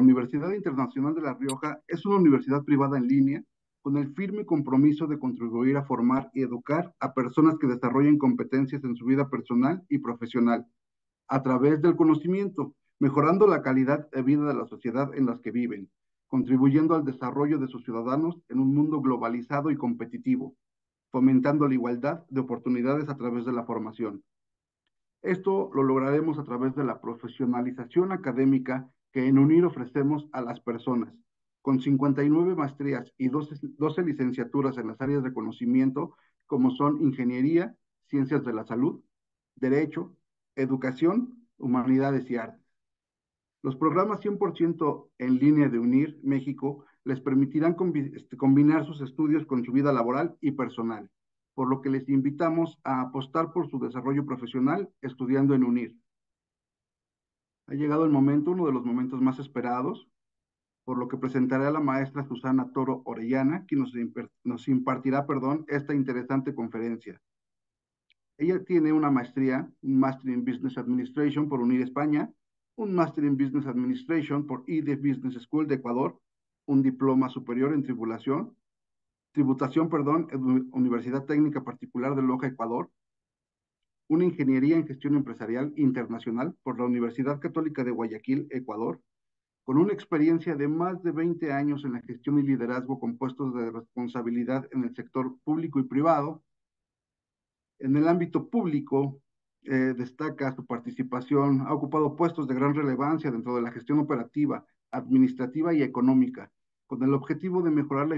La Universidad Internacional de La Rioja es una universidad privada en línea con el firme compromiso de contribuir a formar y educar a personas que desarrollen competencias en su vida personal y profesional a través del conocimiento, mejorando la calidad de vida de la sociedad en las que viven, contribuyendo al desarrollo de sus ciudadanos en un mundo globalizado y competitivo, fomentando la igualdad de oportunidades a través de la formación. Esto lo lograremos a través de la profesionalización académica que en UNIR ofrecemos a las personas. Con 59 maestrías y 12, licenciaturas en las áreas de conocimiento, como son ingeniería, ciencias de la salud, derecho, educación, humanidades y artes. Los programas 100% en línea de UNIR México les permitirán este, combinar sus estudios con su vida laboral y personal, por lo que les invitamos a apostar por su desarrollo profesional estudiando en UNIR. Ha llegado el momento, uno de los momentos más esperados, por lo que presentaré a la maestra Susana Toro Orellana, quien nos, nos impartirá perdón, esta interesante conferencia. Ella tiene una maestría, un Master in Business Administration por UNIR España, un Master in Business Administration por IDE Business School de Ecuador, un diploma superior en tribulación, tributación, perdón, en Universidad Técnica Particular de Loja, Ecuador, una ingeniería en gestión empresarial internacional por la Universidad Católica de Guayaquil, Ecuador, con una experiencia de más de 20 años en la gestión y liderazgo con puestos de responsabilidad en el sector público y privado. En el ámbito público, eh, destaca su participación, ha ocupado puestos de gran relevancia dentro de la gestión operativa, administrativa y económica, con el objetivo de mejorar la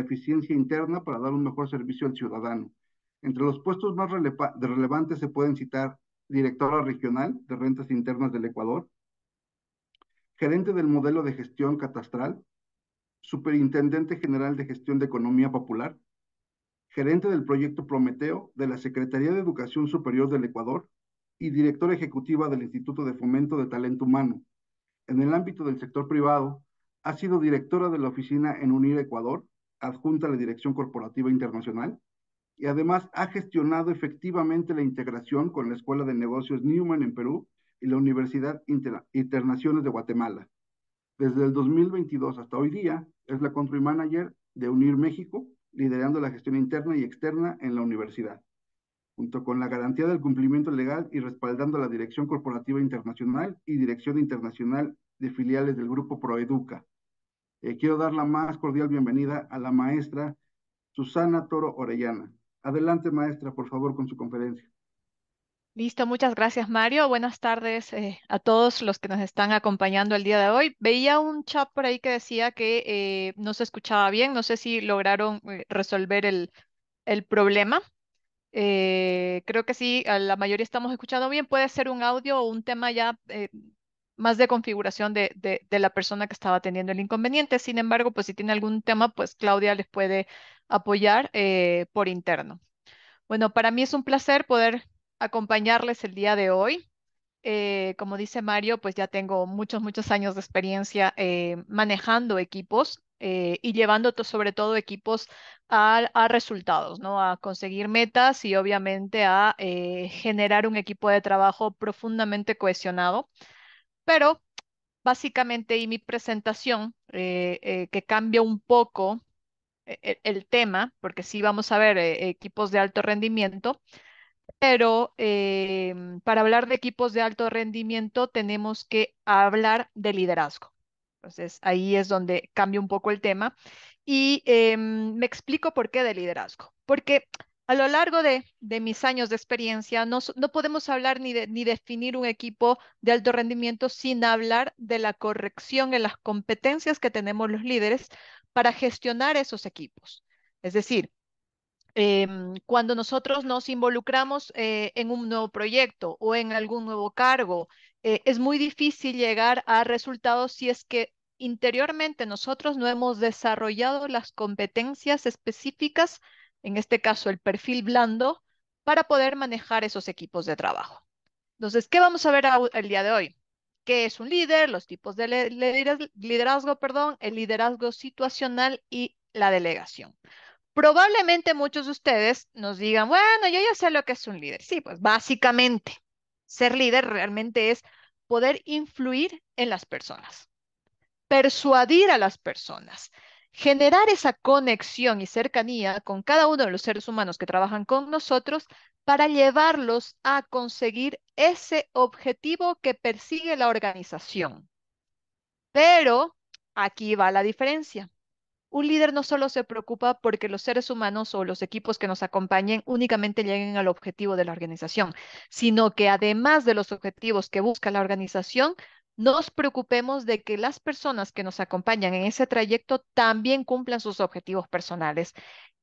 eficiencia interna para dar un mejor servicio al ciudadano entre los puestos más relevantes se pueden citar directora regional de rentas internas del Ecuador, gerente del modelo de gestión catastral, superintendente general de gestión de economía popular, gerente del proyecto Prometeo de la Secretaría de Educación Superior del Ecuador y directora ejecutiva del Instituto de Fomento de Talento Humano. En el ámbito del sector privado, ha sido directora de la oficina en Unir Ecuador, adjunta a la Dirección Corporativa Internacional, y además ha gestionado efectivamente la integración con la Escuela de Negocios Newman en Perú y la Universidad internacional de Guatemala. Desde el 2022 hasta hoy día es la Country Manager de Unir México, liderando la gestión interna y externa en la universidad. Junto con la garantía del cumplimiento legal y respaldando la Dirección Corporativa Internacional y Dirección Internacional de Filiales del Grupo Proeduca. Eh, quiero dar la más cordial bienvenida a la maestra Susana Toro Orellana, Adelante, maestra, por favor, con su conferencia. Listo, muchas gracias, Mario. Buenas tardes eh, a todos los que nos están acompañando el día de hoy. Veía un chat por ahí que decía que eh, no se escuchaba bien. No sé si lograron eh, resolver el, el problema. creo que sí, la mayoría estamos escuchando bien. Puede ser un audio o un tema ya más de configuración de, la persona que estaba teniendo el inconveniente. Sin embargo, pues si tiene algún tema, pues Claudia les puede apoyar eh, por interno. Bueno, para mí es un placer poder acompañarles el día de hoy. Eh, como dice Mario, pues ya tengo muchos, muchos años de experiencia eh, manejando equipos y llevando sobre todo equipos a, a, resultados, ¿no? A conseguir metas y obviamente a generar un equipo de trabajo profundamente cohesionado pero básicamente, y mi presentación, eh, eh, que cambia un poco eh, el, tema, porque sí vamos a ver equipos de alto rendimiento, pero para hablar de equipos de alto rendimiento tenemos que hablar de liderazgo. Entonces, ahí es donde cambia un poco el tema. Y em, me explico por qué de liderazgo. Porque a lo largo de, mis años de experiencia, no, podemos hablar ni, definir un equipo de alto rendimiento sin hablar de la corrección en las competencias que tenemos los líderes para gestionar esos equipos. Es decir, em, cuando nosotros nos involucramos eh, en un nuevo proyecto o en algún nuevo cargo, eh, es muy difícil llegar a resultados si es que interiormente nosotros no hemos desarrollado las competencias específicas en este caso el perfil blando, para poder manejar esos equipos de trabajo. Entonces, ¿qué vamos a ver el día de hoy? ¿Qué es un líder? Los tipos de liderazgo, perdón, el liderazgo situacional y la delegación. Probablemente muchos de ustedes nos digan, bueno, yo ya sé lo que es un líder. Sí, pues básicamente, ser líder realmente es poder influir en las personas, persuadir a las personas, generar esa conexión y cercanía con cada uno de los seres humanos que trabajan con nosotros para llevarlos a conseguir ese objetivo que persigue la organización. Pero aquí va la diferencia. Un líder no solo se preocupa porque los seres humanos o los equipos que nos acompañen únicamente lleguen al objetivo de la organización, sino que además de los objetivos que busca la organización, nos preocupemos de que las personas que nos acompañan en ese trayecto también cumplan sus objetivos personales.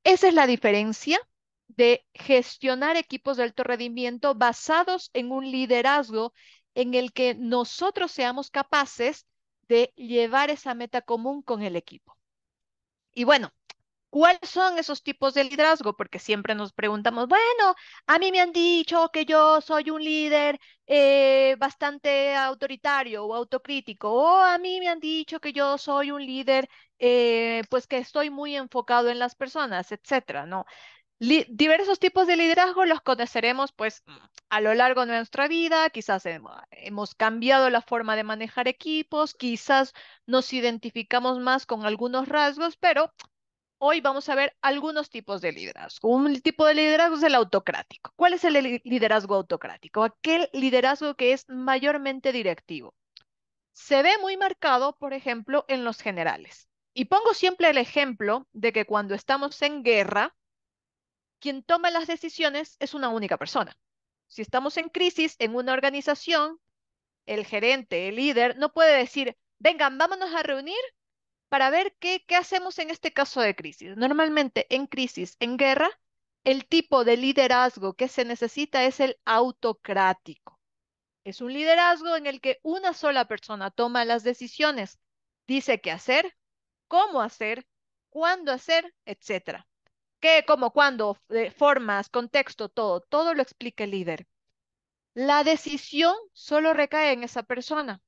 Esa es la diferencia de gestionar equipos de alto rendimiento basados en un liderazgo en el que nosotros seamos capaces de llevar esa meta común con el equipo. Y bueno, ¿Cuáles son esos tipos de liderazgo? Porque siempre nos preguntamos, bueno, a mí me han dicho que yo soy un líder eh, bastante autoritario o autocrítico, o a mí me han dicho que yo soy un líder, eh, pues que estoy muy enfocado en las personas, etcétera, ¿no? diversos tipos de liderazgo los conoceremos, pues, mm, a lo largo de nuestra vida, quizás hemos cambiado la forma de manejar equipos, quizás nos identificamos más con algunos rasgos, pero Hoy vamos a ver algunos tipos de liderazgo. Un tipo de liderazgo es el autocrático. ¿Cuál es el liderazgo autocrático? Aquel liderazgo que es mayormente directivo. Se ve muy marcado, por ejemplo, en los generales. Y pongo siempre el ejemplo de que cuando estamos en guerra, quien toma las decisiones es una única persona. Si estamos en crisis en una organización, el gerente, el líder, no puede decir, vengan, vámonos a reunir para ver qué, hacemos en este caso de crisis. Normalmente en crisis, en guerra, el tipo de liderazgo que se necesita es el autocrático. Es un liderazgo en el que una sola persona toma las decisiones, dice qué hacer, cómo hacer, cuándo hacer, etcétera. ¿Qué, cómo, cuándo, eh, formas, contexto, todo, todo lo explica el líder. La decisión solo recae en esa persona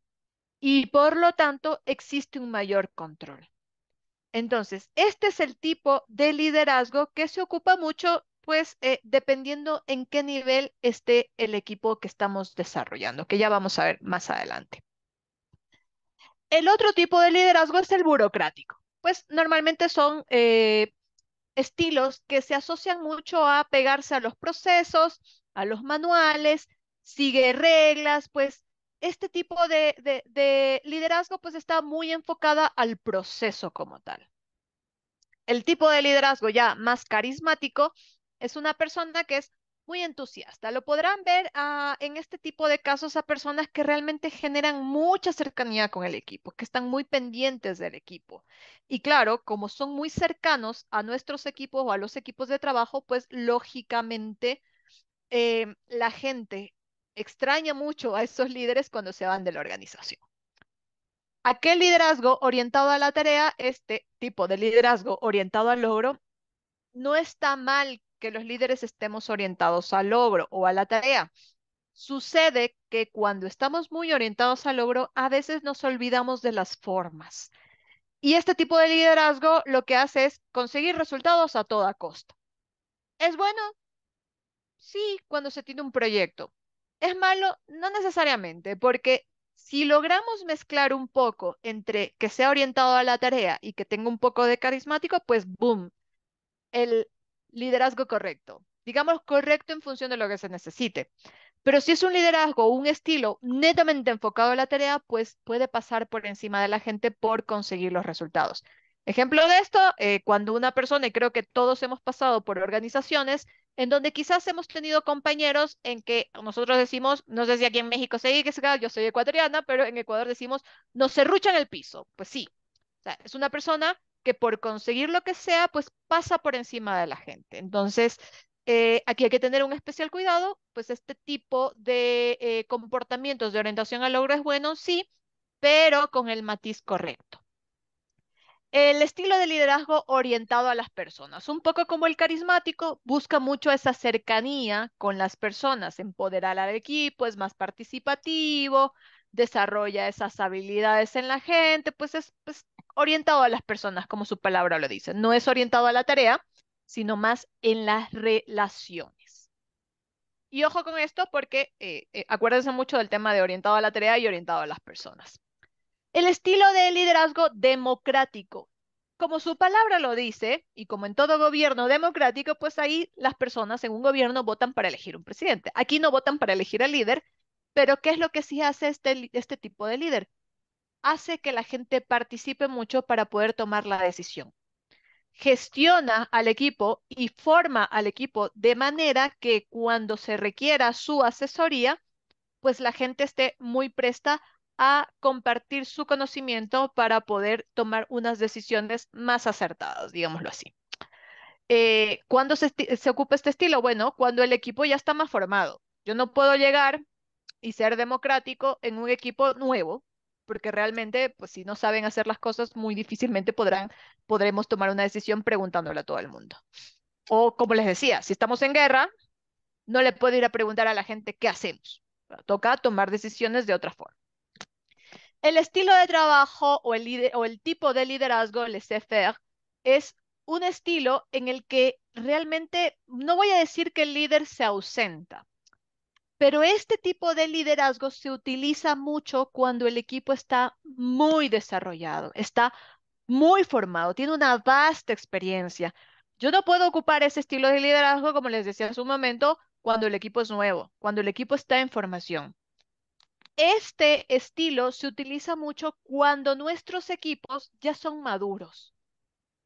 y por lo tanto existe un mayor control. Entonces, este es el tipo de liderazgo que se ocupa mucho, pues eh, dependiendo en qué nivel esté el equipo que estamos desarrollando, que ya vamos a ver más adelante. El otro tipo de liderazgo es el burocrático. Pues normalmente son eh, estilos que se asocian mucho a pegarse a los procesos, a los manuales, sigue reglas, pues este tipo de, liderazgo pues está muy enfocada al proceso como tal. El tipo de liderazgo ya más carismático es una persona que es muy entusiasta. Lo podrán ver ah, en este tipo de casos a personas que realmente generan mucha cercanía con el equipo, que están muy pendientes del equipo. Y claro, como son muy cercanos a nuestros equipos o a los equipos de trabajo, pues lógicamente em, la gente extraña mucho a esos líderes cuando se van de la organización. Aquel liderazgo orientado a la tarea, este tipo de liderazgo orientado al logro, no está mal que los líderes estemos orientados al logro o a la tarea. Sucede que cuando estamos muy orientados al logro, a veces nos olvidamos de las formas. Y este tipo de liderazgo lo que hace es conseguir resultados a toda costa. ¿Es bueno? Sí, cuando se tiene un proyecto, ¿Es malo? No necesariamente, porque si logramos mezclar un poco entre que sea orientado a la tarea y que tenga un poco de carismático, pues boom, el liderazgo correcto. Digamos correcto en función de lo que se necesite. Pero si es un liderazgo o un estilo netamente enfocado a la tarea, pues puede pasar por encima de la gente por conseguir los resultados. Ejemplo de esto, eh, cuando una persona, y creo que todos hemos pasado por organizaciones, en donde quizás hemos tenido compañeros en que nosotros decimos, no sé si aquí en México se diga, ah, yo soy ecuatoriana, pero en Ecuador decimos, nos en el piso. Pues sí, es una persona que por conseguir lo que sea, pues pasa por encima de la gente. Entonces, eh, aquí hay que tener un especial cuidado, pues este tipo de eh, comportamientos de orientación al logro es bueno, sí, pero con el matiz correcto el estilo de liderazgo orientado a las personas, un poco como el carismático, busca mucho esa cercanía con las personas, empoderar al equipo, es más participativo, desarrolla esas habilidades en la gente, pues es pues, orientado a las personas, como su palabra lo dice, no es orientado a la tarea, sino más en las relaciones. Y ojo con esto porque eh, eh, acuérdense mucho del tema de orientado a la tarea y orientado a las personas. El estilo de liderazgo democrático. Como su palabra lo dice, y como en todo gobierno democrático, pues ahí las personas en un gobierno votan para elegir un presidente. Aquí no votan para elegir al líder, pero ¿qué es lo que sí hace este, este tipo de líder? Hace que la gente participe mucho para poder tomar la decisión gestiona al equipo y forma al equipo de manera que cuando se requiera su asesoría, pues la gente esté muy presta a compartir su conocimiento para poder tomar unas decisiones más acertadas, digámoslo así. Eh, ¿Cuándo se, se ocupa este estilo? Bueno, cuando el equipo ya está más formado. Yo no puedo llegar y ser democrático en un equipo nuevo, porque realmente, pues si no saben hacer las cosas, muy difícilmente podrán, podremos tomar una decisión preguntándole a todo el mundo. O como les decía, si estamos en guerra, no le puedo ir a preguntar a la gente qué hacemos. Toca tomar decisiones de otra forma. El estilo de trabajo o el, tipo de liderazgo, el laissez es un estilo en el que realmente, no voy a decir que el líder se ausenta, pero este tipo de liderazgo se utiliza mucho cuando el equipo está muy desarrollado, está muy formado, tiene una vasta experiencia. Yo no puedo ocupar ese estilo de liderazgo, como les decía hace un momento, cuando el equipo es nuevo, cuando el equipo está en formación. Este estilo se utiliza mucho cuando nuestros equipos ya son maduros,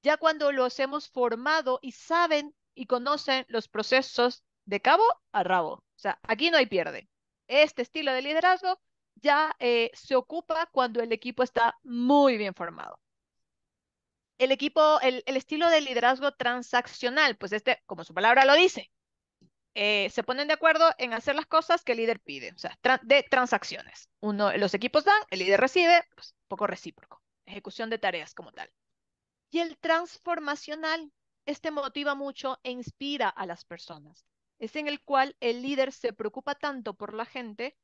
ya cuando los hemos formado y saben y conocen los procesos de cabo a rabo. O sea, aquí no hay pierde. Este estilo de liderazgo ya eh, se ocupa cuando el equipo está muy bien formado. El equipo, el estilo de liderazgo transaccional, pues este, como su palabra lo dice, eh, se ponen de acuerdo en hacer las cosas que el líder pide, o sea, de transacciones. Uno, los equipos dan, el líder recibe, pues, poco recíproco. Ejecución de tareas como tal. Y el transformacional, este motiva mucho e inspira a las personas. Es en el cual el líder se preocupa tanto por la gente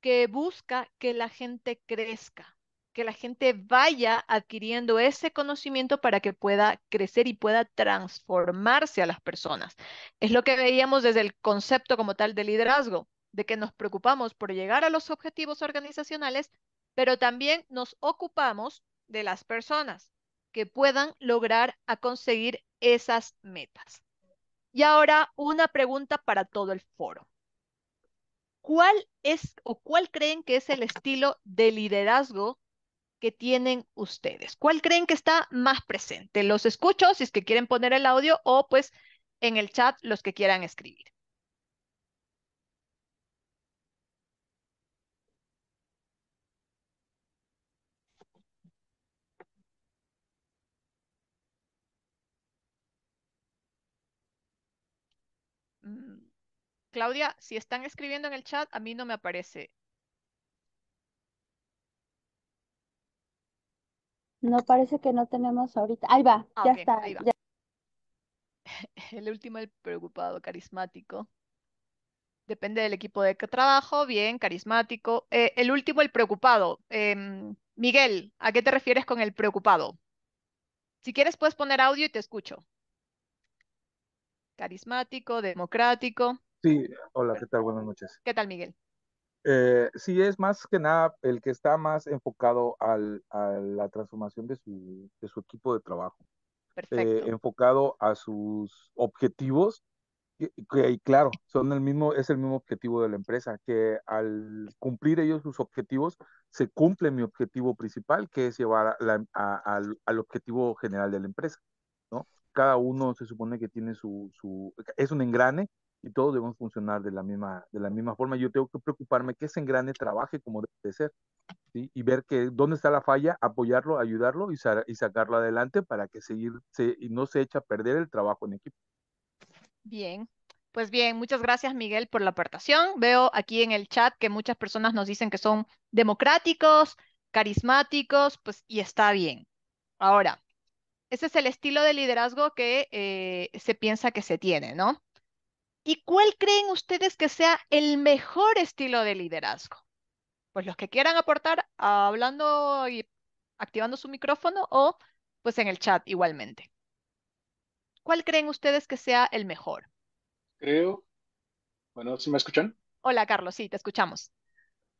que busca que la gente crezca, que la gente vaya adquiriendo ese conocimiento para que pueda crecer y pueda transformarse a las personas. Es lo que veíamos desde el concepto como tal de liderazgo, de que nos preocupamos por llegar a los objetivos organizacionales, pero también nos ocupamos de las personas que puedan lograr a conseguir esas metas. Y ahora una pregunta para todo el foro. ¿Cuál es o cuál creen que es el estilo de liderazgo que tienen ustedes. ¿Cuál creen que está más presente? Los escucho si es que quieren poner el audio o pues en el chat los que quieran escribir. Mm, Claudia, si están escribiendo en el chat, a mí no me aparece No parece que no tenemos ahorita. Ahí va, ah, ya está. El último, el preocupado, carismático. Depende del equipo de trabajo, bien, carismático. Eh, el último, el preocupado. Em, Miguel, ¿a qué te refieres con el preocupado? Si quieres, puedes poner audio y te escucho. Carismático, democrático. Sí, hola, ¿qué tal? Buenas noches. ¿Qué tal, Miguel? Eh, sí, es más que nada el que está más enfocado a la transformación de su, equipo de trabajo. Eh, Perfecto. enfocado a sus objetivos, que, claro, son el mismo, es el mismo objetivo de la empresa, que al cumplir ellos sus objetivos, se cumple mi objetivo principal, que es llevar al, objetivo general de la empresa, ¿no? Cada uno se supone que tiene su es un engrane y todos debemos funcionar de la misma, de la misma forma. Yo tengo que preocuparme que ese engrane trabaje como debe ser y ver que dónde está la falla, apoyarlo, ayudarlo y, sacarlo adelante para que y no se echa a perder el trabajo en equipo. Bien, pues bien, muchas gracias Miguel por la aportación. Veo aquí en el chat que muchas personas nos dicen que son democráticos, carismáticos, pues y está bien. Ahora, ese es el estilo de liderazgo que eh, se piensa que se tiene, ¿no? ¿Y cuál creen ustedes que sea el mejor estilo de liderazgo? Pues los que quieran aportar hablando y activando su micrófono o pues en el chat igualmente. ¿Cuál creen ustedes que sea el mejor? Creo. Bueno, ¿sí me escuchan? Hola, Carlos, sí, te escuchamos.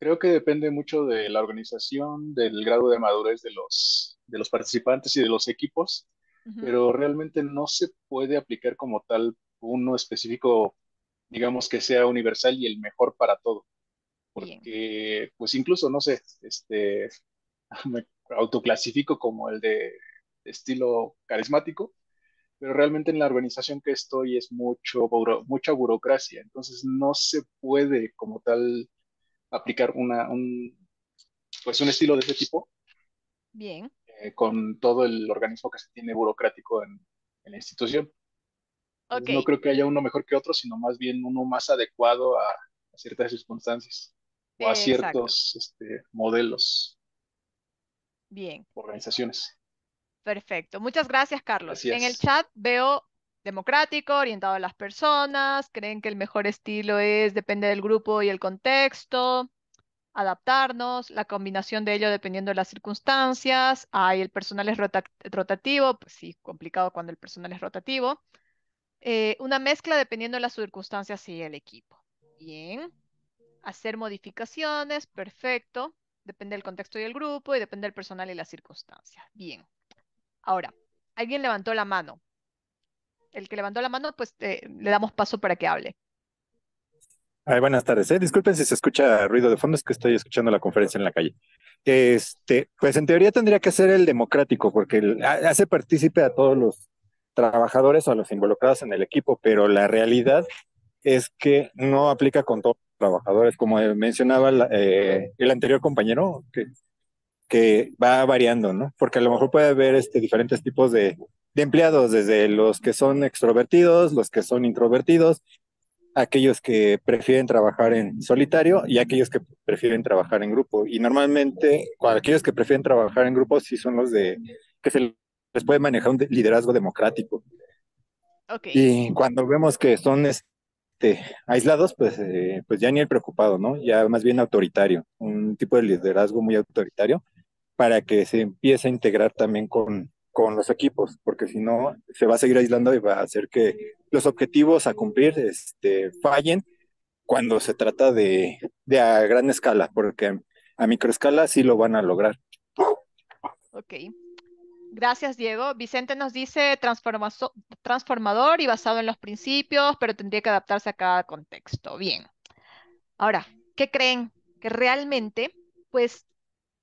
Creo que depende mucho de la organización, del grado de madurez de los, de los participantes y de los equipos, pero realmente no se puede aplicar como tal uno específico, digamos que sea universal y el mejor para todo. Porque, pues incluso, no sé, este, me autoclasifico como el de estilo carismático, pero realmente en la organización que estoy es mucho, mucha burocracia, entonces no se puede como tal aplicar una, un, pues un estilo de ese tipo. Bien. Eh, con todo el organismo que se tiene burocrático en la institución no creo que haya uno mejor que otro, sino más bien uno más adecuado a, ciertas circunstancias o a ciertos este, modelos. Bien. Organizaciones. Perfecto. Muchas gracias, Carlos. En el chat veo democrático, orientado a las personas, creen que el mejor estilo es, depende del grupo y el contexto, adaptarnos, la combinación de ello dependiendo de las circunstancias. Hay el personal es rotativo, pues sí, complicado cuando el personal es rotativo. Eh, una mezcla dependiendo de las circunstancias y el equipo. Bien. Hacer modificaciones, perfecto. Depende del contexto y el grupo y depende del personal y las circunstancias. Bien. Ahora, alguien levantó la mano. El que levantó la mano, pues eh, le damos paso para que hable. Ay, buenas tardes. Eh. Disculpen si se escucha ruido de fondo, es que estoy escuchando la conferencia en la calle. Este, pues en teoría tendría que ser el democrático, porque hace partícipe a todos los trabajadores o a los involucrados en el equipo, pero la realidad es que no aplica con todos los trabajadores, como mencionaba eh, el anterior compañero, que, va variando, ¿no? Porque a lo mejor puede haber este, diferentes tipos de, empleados, desde los que son extrovertidos, los que son introvertidos, aquellos que prefieren trabajar en solitario y aquellos que prefieren trabajar en grupo. Y normalmente aquellos que prefieren trabajar en grupo sí son los de que se pues, puede manejar un liderazgo democrático. Y cuando vemos que son este, aislados, pues, eh, pues ya ni el preocupado, ¿no? Ya más bien autoritario, un tipo de liderazgo muy autoritario para que se empiece a integrar también con, con los equipos, porque si no, se va a seguir aislando y va a hacer que los objetivos a cumplir este, fallen cuando se trata de, a gran escala, porque a microescala sí lo van a lograr. Ok. Gracias, Diego. Vicente nos dice transformador y basado en los principios, pero tendría que adaptarse a cada contexto. Bien. Ahora, ¿qué creen? Que realmente, pues,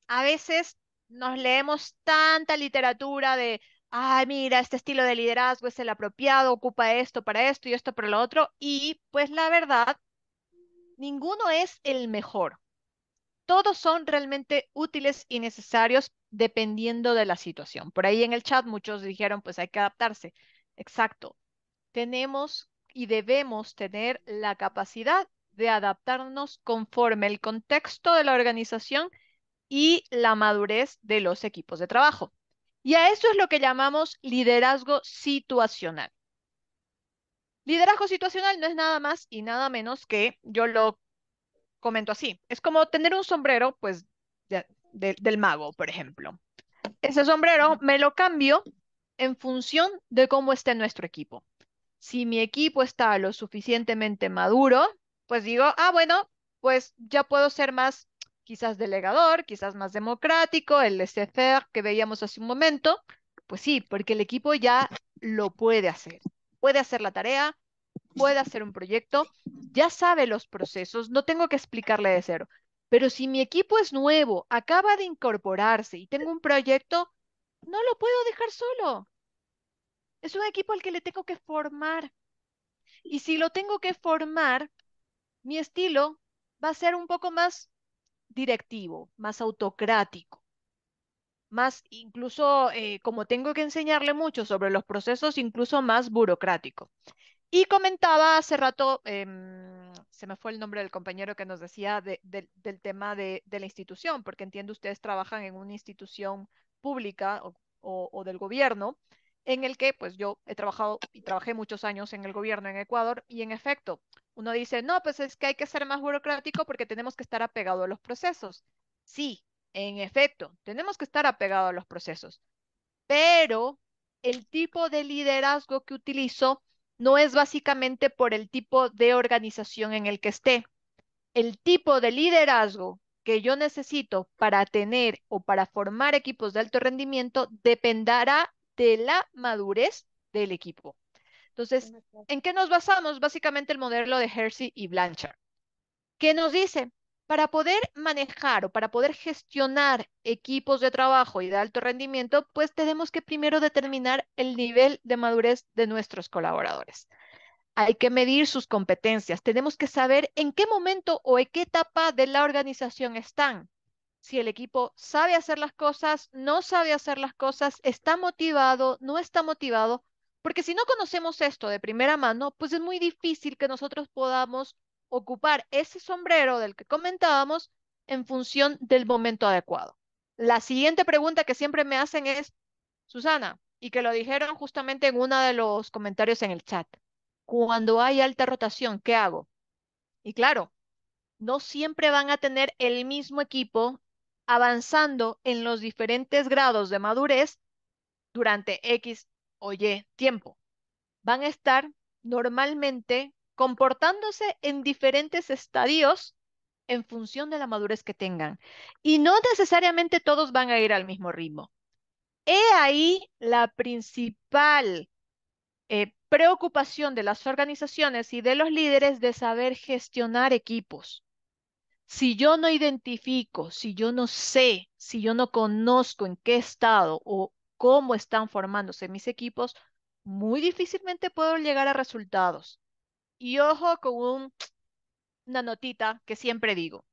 a veces nos leemos tanta literatura de, ay, mira, este estilo de liderazgo es el apropiado, ocupa esto para esto y esto para lo otro, y pues la verdad, ninguno es el mejor. Todos son realmente útiles y necesarios dependiendo de la situación. Por ahí en el chat muchos dijeron, pues hay que adaptarse. Exacto. Tenemos y debemos tener la capacidad de adaptarnos conforme el contexto de la organización y la madurez de los equipos de trabajo. Y a eso es lo que llamamos liderazgo situacional. Liderazgo situacional no es nada más y nada menos que, yo lo comento así, es como tener un sombrero, pues del mago, por ejemplo. Ese sombrero me lo cambio en función de cómo esté nuestro equipo. Si mi equipo está lo suficientemente maduro, pues digo, ah, bueno, pues ya puedo ser más quizás delegador, quizás más democrático, el laissez que veíamos hace un momento. Pues sí, porque el equipo ya lo puede hacer. Puede hacer la tarea, puede hacer un proyecto, ya sabe los procesos, no tengo que explicarle de cero. Pero si mi equipo es nuevo, acaba de incorporarse y tengo un proyecto, no lo puedo dejar solo. Es un equipo al que le tengo que formar. Y si lo tengo que formar, mi estilo va a ser un poco más directivo, más autocrático, más incluso, eh, como tengo que enseñarle mucho sobre los procesos, incluso más burocrático. Y comentaba hace rato, em, se me fue el nombre del compañero que nos decía del tema de, la institución, porque entiendo ustedes trabajan en una institución pública o, o del gobierno, en el que pues yo he trabajado y trabajé muchos años en el gobierno en Ecuador y en efecto, uno dice, no, pues es que hay que ser más burocrático porque tenemos que estar apegado a los procesos. Sí, en efecto, tenemos que estar apegado a los procesos, pero el tipo de liderazgo que utilizo no es básicamente por el tipo de organización en el que esté. El tipo de liderazgo que yo necesito para tener o para formar equipos de alto rendimiento dependerá de la madurez del equipo. Entonces, ¿en qué nos basamos? Básicamente el modelo de Hersey y Blanchard. ¿Qué nos dice? Para poder manejar o para poder gestionar equipos de trabajo y de alto rendimiento, pues tenemos que primero determinar el nivel de madurez de nuestros colaboradores. Hay que medir sus competencias. Tenemos que saber en qué momento o en qué etapa de la organización están. Si el equipo sabe hacer las cosas, no sabe hacer las cosas, está motivado, no está motivado, porque si no conocemos esto de primera mano, pues es muy difícil que nosotros podamos ocupar ese sombrero del que comentábamos en función del momento adecuado. La siguiente pregunta que siempre me hacen es, Susana, y que lo dijeron justamente en uno de los comentarios en el chat, cuando hay alta rotación, ¿qué hago? Y claro, no siempre van a tener el mismo equipo avanzando en los diferentes grados de madurez durante X o Y tiempo. Van a estar normalmente comportándose en diferentes estadios en función de la madurez que tengan. Y no necesariamente todos van a ir al mismo ritmo. He ahí la principal eh, preocupación de las organizaciones y de los líderes de saber gestionar equipos. Si yo no identifico, si yo no sé, si yo no conozco en qué estado o cómo están formándose mis equipos, muy difícilmente puedo llegar a resultados. Y ojo con una notita que siempre digo.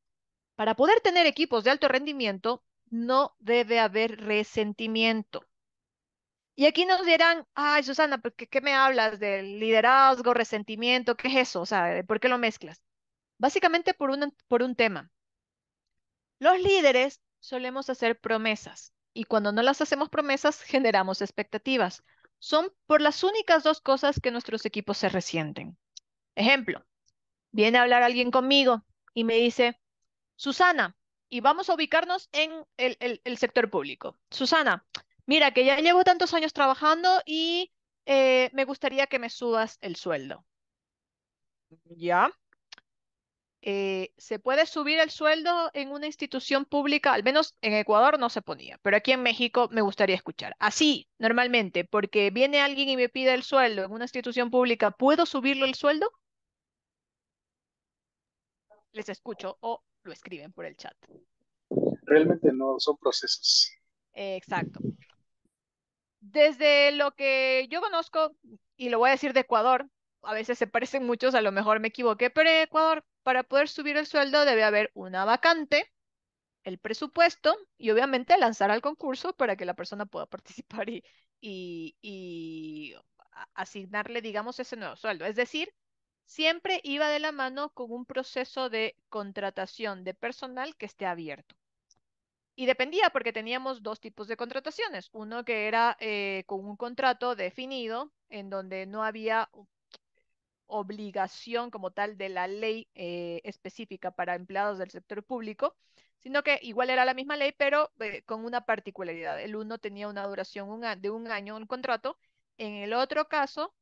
Para poder tener equipos de alto rendimiento, no debe haber resentimiento. Y aquí nos dirán, ay, Susana, ¿por qué, me hablas del liderazgo, resentimiento? ¿Qué es eso? O sea, ¿por qué lo mezclas? Básicamente por un, por un tema. Los líderes solemos hacer promesas y cuando no las hacemos promesas generamos expectativas. Son por las únicas dos cosas que nuestros equipos se resienten. Ejemplo, viene a hablar alguien conmigo y me dice, Susana, y vamos a ubicarnos en el, sector público. Susana, mira que ya llevo tantos años trabajando y eh, me gustaría que me subas el sueldo. ¿Ya? Eh, se puede subir el sueldo en una institución pública, al menos en Ecuador no se ponía, pero aquí en México me gustaría escuchar. Así, normalmente, porque viene alguien y me pide el sueldo en una institución pública, ¿puedo subirlo el sueldo? les escucho o lo escriben por el chat. Realmente no son procesos. Exacto. Desde lo que yo conozco, y lo voy a decir de Ecuador, a veces se parecen muchos, a lo mejor me equivoqué, pero en Ecuador, para poder subir el sueldo debe haber una vacante, el presupuesto y obviamente lanzar al concurso para que la persona pueda participar y, y asignarle, digamos, ese nuevo sueldo. Es decir, siempre iba de la mano con un proceso de contratación de personal que esté abierto. Y dependía porque teníamos dos tipos de contrataciones. Uno que era eh, con un contrato definido, en donde no había obligación como tal de la ley eh, específica para empleados del sector público, sino que igual era la misma ley, pero eh, con una particularidad. El uno tenía una duración de un año, un contrato. En el otro caso,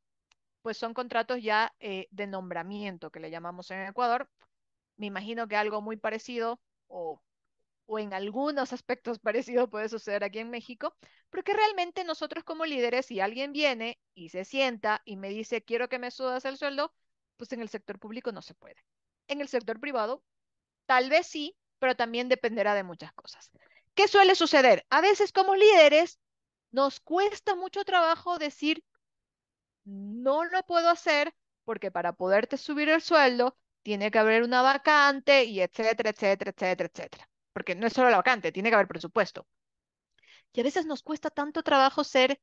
pues son contratos ya eh, de nombramiento, que le llamamos en Ecuador. Me imagino que algo muy parecido o, en algunos aspectos parecidos puede suceder aquí en México, Porque realmente nosotros como líderes, si alguien viene y se sienta y me dice, quiero que me subas el sueldo, pues en el sector público no se puede. En el sector privado, tal vez sí, pero también dependerá de muchas cosas. ¿Qué suele suceder? A veces como líderes nos cuesta mucho trabajo decir, no lo puedo hacer porque para poderte subir el sueldo tiene que haber una vacante y etcétera, etcétera, etcétera, etcétera. Porque no es solo la vacante, tiene que haber presupuesto. Y a veces nos cuesta tanto trabajo ser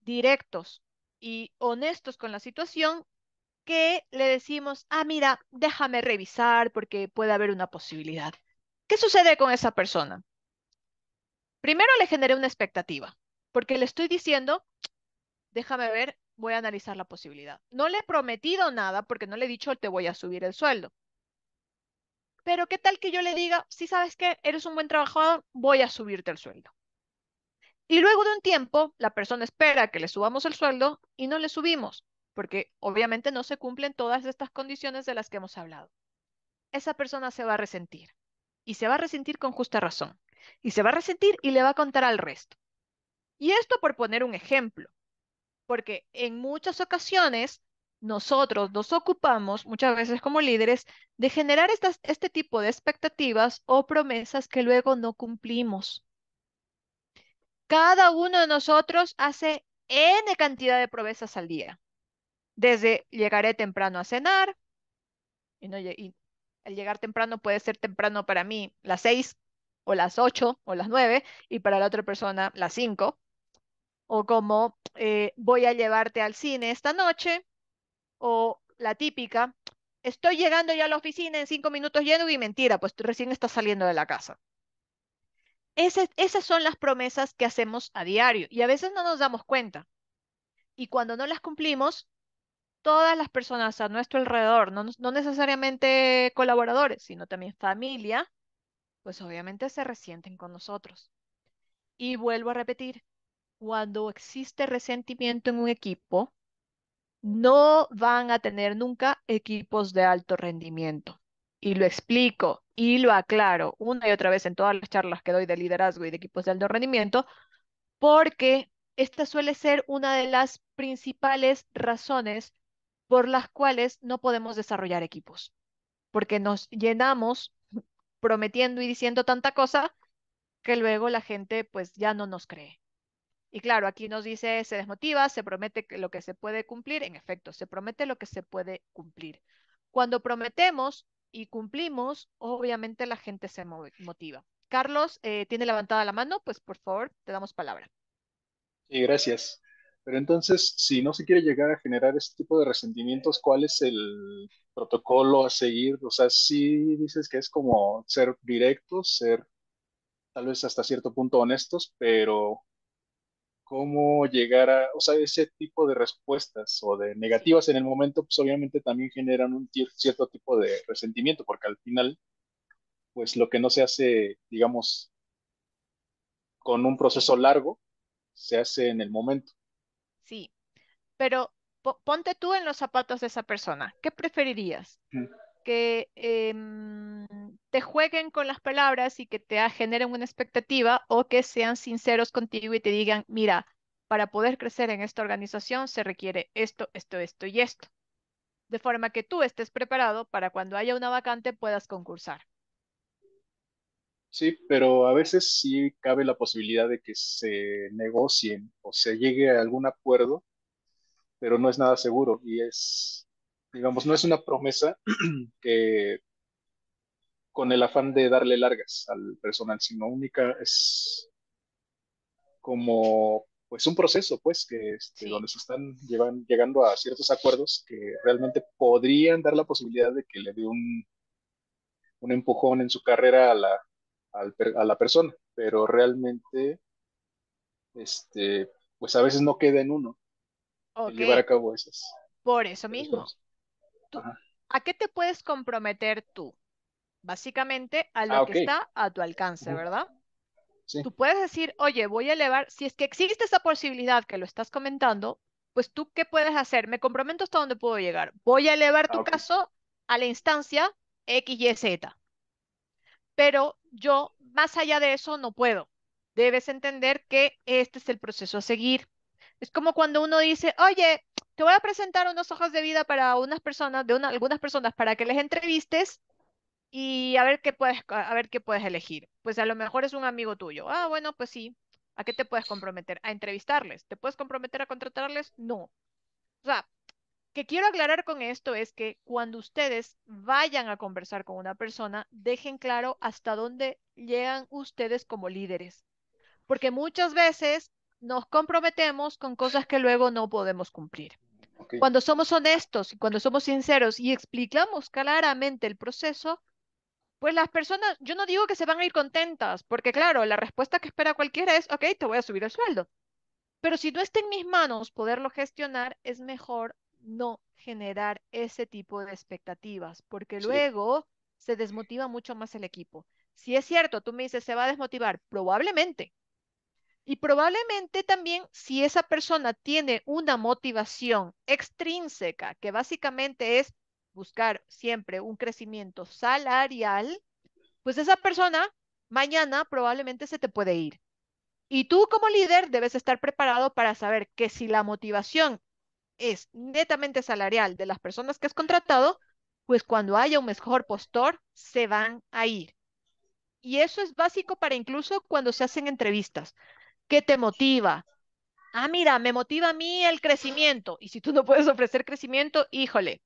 directos y honestos con la situación que le decimos, ah, mira, déjame revisar porque puede haber una posibilidad. ¿Qué sucede con esa persona? Primero le generé una expectativa, porque le estoy diciendo, déjame ver voy a analizar la posibilidad. No le he prometido nada porque no le he dicho te voy a subir el sueldo. Pero qué tal que yo le diga, si sabes que eres un buen trabajador, voy a subirte el sueldo. Y luego de un tiempo, la persona espera que le subamos el sueldo y no le subimos, porque obviamente no se cumplen todas estas condiciones de las que hemos hablado. Esa persona se va a resentir y se va a resentir con justa razón. Y se va a resentir y le va a contar al resto. Y esto por poner un ejemplo porque en muchas ocasiones nosotros nos ocupamos, muchas veces como líderes, de generar este tipo de expectativas o promesas que luego no cumplimos. Cada uno de nosotros hace N cantidad de promesas al día. Desde llegaré temprano a cenar, y, no, el llegar temprano puede ser temprano para mí las seis, o las ocho, o las nueve, y para la otra persona las cinco o como eh, voy a llevarte al cine esta noche, o la típica, estoy llegando ya a la oficina en cinco minutos lleno y mentira, pues recién estás saliendo de la casa. esas son las promesas que hacemos a diario y a veces no nos damos cuenta. Y cuando no las cumplimos, todas las personas a nuestro alrededor, no, no necesariamente colaboradores, sino también familia, pues obviamente se resienten con nosotros. Y vuelvo a repetir, cuando existe resentimiento en un equipo, no van a tener nunca equipos de alto rendimiento. Y lo explico y lo aclaro una y otra vez en todas las charlas que doy de liderazgo y de equipos de alto rendimiento, porque esta suele ser una de las principales razones por las cuales no podemos desarrollar equipos, porque nos llenamos prometiendo y diciendo tanta cosa que luego la gente pues ya no nos cree. Y claro, aquí nos dice, se desmotiva, se promete lo que se puede cumplir, en efecto, se promete lo que se puede cumplir. Cuando prometemos y cumplimos, obviamente la gente se motiva. Carlos, eh, ¿tiene levantada la mano? Pues por favor, te damos palabra. Sí, gracias. Pero entonces, si no se quiere llegar a generar este tipo de resentimientos, ¿cuál es el protocolo a seguir? O sea, sí dices que es como ser directos, ser tal vez hasta cierto punto honestos, pero cómo llegar a, o sea, ese tipo de respuestas o de negativas en el momento, pues obviamente también generan un cierto tipo de resentimiento, porque al final, pues lo que no se hace, digamos, con un proceso largo, se hace en el momento. Sí, pero ponte tú en los zapatos de esa persona. ¿Qué preferirías? Mm que em, te jueguen con las palabras y que te generen una expectativa o que sean sinceros contigo y te digan, mira, para poder crecer en esta organización se requiere esto, esto, esto y esto. De forma que tú estés preparado para cuando haya una vacante puedas concursar. Sí, pero a veces sí cabe la posibilidad de que se negocien o se llegue a algún acuerdo, pero no es nada seguro y es digamos, no es una promesa que con el afán de darle largas al personal, sino única es como pues un proceso, pues, que este, donde se están llegando a ciertos acuerdos que realmente podrían dar la posibilidad de que le dé un, un empujón en su carrera a la, a la persona, pero realmente, este, pues a veces no queda en uno llevar a cabo esas. Por eso mismo. ¿a qué te puedes comprometer tú? Básicamente a lo ah, que está a tu alcance, ¿verdad? Sí. Tú puedes decir, oye, voy a elevar, si es que existe esa posibilidad que lo estás comentando, pues tú qué puedes hacer? Me comprometo hasta donde puedo llegar. Voy a elevar ah, tu caso a la instancia XYZ Pero yo, más allá de eso, no puedo. Debes entender que este es el proceso a seguir. Es como cuando uno dice, oye, te voy a presentar unas hojas de vida para unas personas, de algunas personas, para que les entrevistes y a ver qué puedes, a ver qué puedes elegir. Pues a lo mejor es un amigo tuyo. Ah, bueno, pues sí. ¿A qué te puedes comprometer? A entrevistarles. ¿Te puedes comprometer a contratarles? No. O sea, que quiero aclarar con esto es que cuando ustedes vayan a conversar con una persona, dejen claro hasta dónde llegan ustedes como líderes. Porque muchas veces nos comprometemos con cosas que luego no podemos cumplir. Cuando somos honestos y cuando somos sinceros y explicamos claramente el proceso, pues las personas, yo no digo que se van a ir contentas, porque claro, la respuesta que espera cualquiera es, ok, te voy a subir el sueldo. Pero si no está en mis manos poderlo gestionar, es mejor no generar ese tipo de expectativas, porque luego se desmotiva mucho más el equipo. Si es cierto, tú me dices, se va a desmotivar, probablemente, y probablemente también si esa persona tiene una motivación extrínseca, que básicamente es buscar siempre un crecimiento salarial, pues esa persona mañana probablemente se te puede ir. Y tú como líder debes estar preparado para saber que si la motivación es netamente salarial de las personas que has contratado, pues cuando haya un mejor postor, se van a ir. Y eso es básico para incluso cuando se hacen entrevistas. ¿Qué te motiva? Ah, mira, me motiva a mí el crecimiento. Y si tú no puedes ofrecer crecimiento, híjole,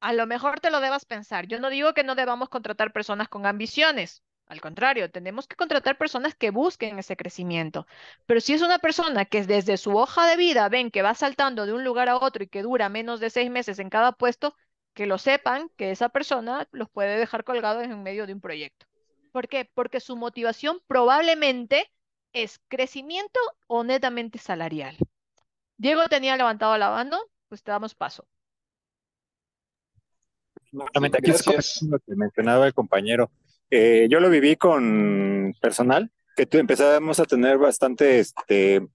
a lo mejor te lo debas pensar. Yo no digo que no debamos contratar personas con ambiciones. Al contrario, tenemos que contratar personas que busquen ese crecimiento. Pero si es una persona que desde su hoja de vida ven que va saltando de un lugar a otro y que dura menos de seis meses en cada puesto, que lo sepan que esa persona los puede dejar colgados en medio de un proyecto. ¿Por qué? Porque su motivación probablemente es crecimiento o netamente salarial. Diego tenía levantado la banda, pues te damos paso. aquí es lo que mencionaba el compañero. Eh, yo lo viví con personal, que empezamos a tener bastante este,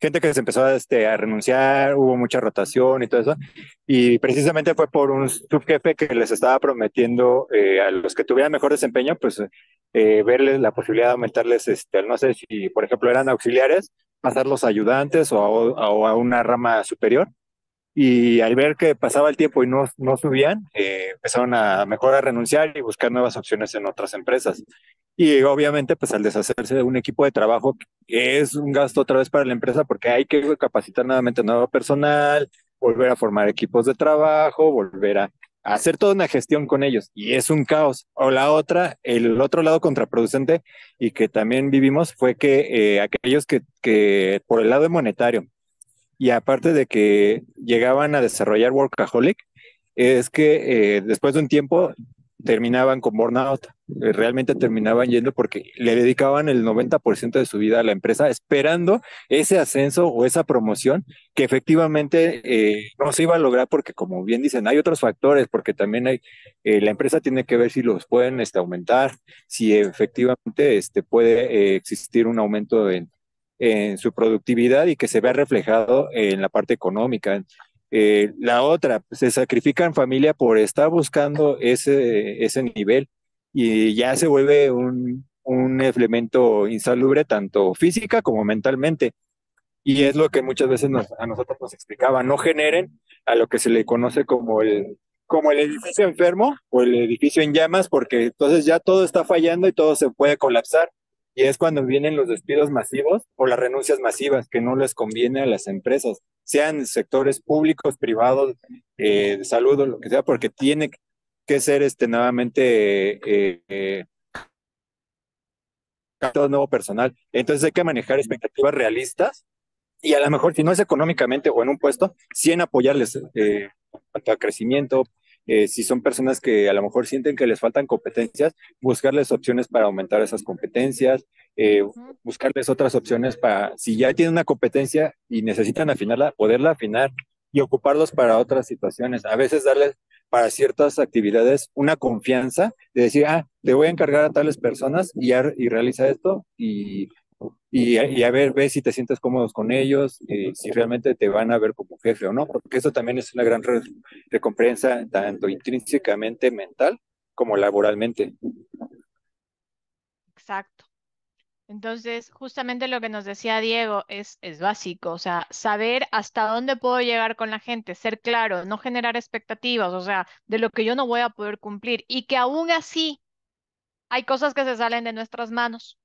gente que se empezó este, a renunciar, hubo mucha rotación y todo eso. Y precisamente fue por un subjefe que les estaba prometiendo eh, a los que tuvieran mejor desempeño, pues eh, verles la posibilidad de aumentarles, este, no sé si, por ejemplo, eran auxiliares, pasarlos a ayudantes o a, una rama superior. Y al ver que pasaba el tiempo y no, no subían, eh, empezaron a mejor a renunciar y buscar nuevas opciones en otras empresas. Y obviamente, pues al deshacerse de un equipo de trabajo, es un gasto otra vez para la empresa porque hay que capacitar nuevamente nuevo personal, volver a formar equipos de trabajo, volver a hacer toda una gestión con ellos y es un caos. O la otra, el otro lado contraproducente y que también vivimos fue que eh, aquellos que, por el lado monetario y aparte de que llegaban a desarrollar Workaholic, es que eh, después de un tiempo terminaban con burnout, eh, realmente terminaban yendo porque le dedicaban el 90% de su vida a la empresa esperando ese ascenso o esa promoción que efectivamente eh, no se iba a lograr porque como bien dicen, hay otros factores, porque también hay, eh, la empresa tiene que ver si los pueden este, aumentar, si efectivamente este, puede existir un aumento en, en su productividad y que se vea reflejado en la parte económica. Eh, la otra, se sacrifica en familia por estar buscando ese, ese nivel y ya se vuelve un, un elemento insalubre tanto física como mentalmente. Y es lo que muchas veces a nosotros nos explicaba, no generen a lo que se le conoce como el, como el edificio enfermo o el edificio en llamas, porque entonces ya todo está fallando y todo se puede colapsar. Y es cuando vienen los despidos masivos o las renuncias masivas que no les conviene a las empresas sean sectores públicos, privados, eh, de salud o lo que sea, porque tiene que ser este nuevamente eh, nuevo personal. Entonces hay que manejar expectativas realistas y a lo mejor si no es económicamente o en un puesto, sí en apoyarles eh, en cuanto a crecimiento, eh, si son personas que a lo mejor sienten que les faltan competencias, buscarles opciones para aumentar esas competencias, eh, buscarles otras opciones para, si ya tienen una competencia y necesitan afinarla, poderla afinar y ocuparlos para otras situaciones. A veces darles para ciertas actividades una confianza de decir, ah, te voy a encargar a tales personas y, y realiza esto y y, a ver, ves si te sientes cómodos con ellos, y eh, si realmente te van a ver como jefe o no, porque eso también es una gran recompensa, tanto intrínsecamente mental como laboralmente. Exacto. Entonces, justamente lo que nos decía Diego es, es básico, o sea, saber hasta dónde puedo llegar con la gente, ser claro, no generar expectativas, o sea, de lo que yo no voy a poder cumplir y que aún así hay cosas que se salen de nuestras manos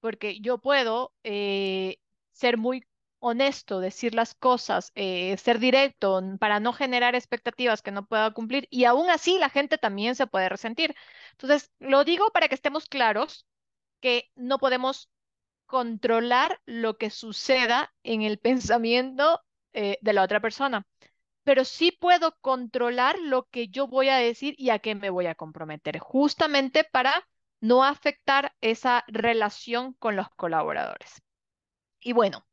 porque yo puedo eh, ser muy honesto, decir las cosas, eh, ser directo para no generar expectativas que no pueda cumplir y aún así la gente también se puede resentir. Entonces, lo digo para que estemos claros que no podemos controlar lo que suceda en el pensamiento eh, de la otra persona, pero sí puedo controlar lo que yo voy a decir y a qué me voy a comprometer, justamente para no afectar esa relación con los colaboradores. Y bueno,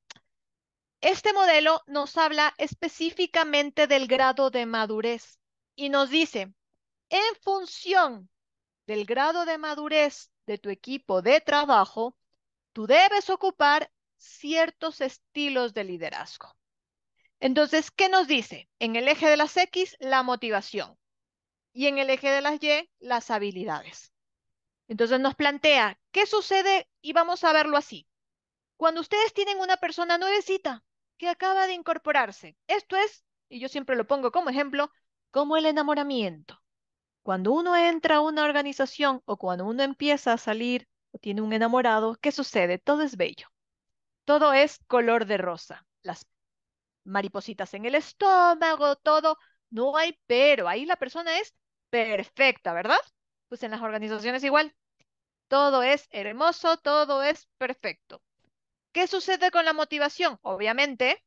este modelo nos habla específicamente del grado de madurez y nos dice, en función del grado de madurez de tu equipo de trabajo, tú debes ocupar ciertos estilos de liderazgo. Entonces, ¿qué nos dice? En el eje de las X, la motivación y en el eje de las Y, las habilidades. Entonces nos plantea, ¿qué sucede? Y vamos a verlo así. Cuando ustedes tienen una persona nuevecita que acaba de incorporarse, esto es, y yo siempre lo pongo como ejemplo, como el enamoramiento. Cuando uno entra a una organización o cuando uno empieza a salir o tiene un enamorado, ¿qué sucede? Todo es bello. Todo es color de rosa. Las maripositas en el estómago, todo. No hay pero. Ahí la persona es perfecta, ¿verdad? pues en las organizaciones igual. Todo es hermoso, todo es perfecto. ¿Qué sucede con la motivación? Obviamente,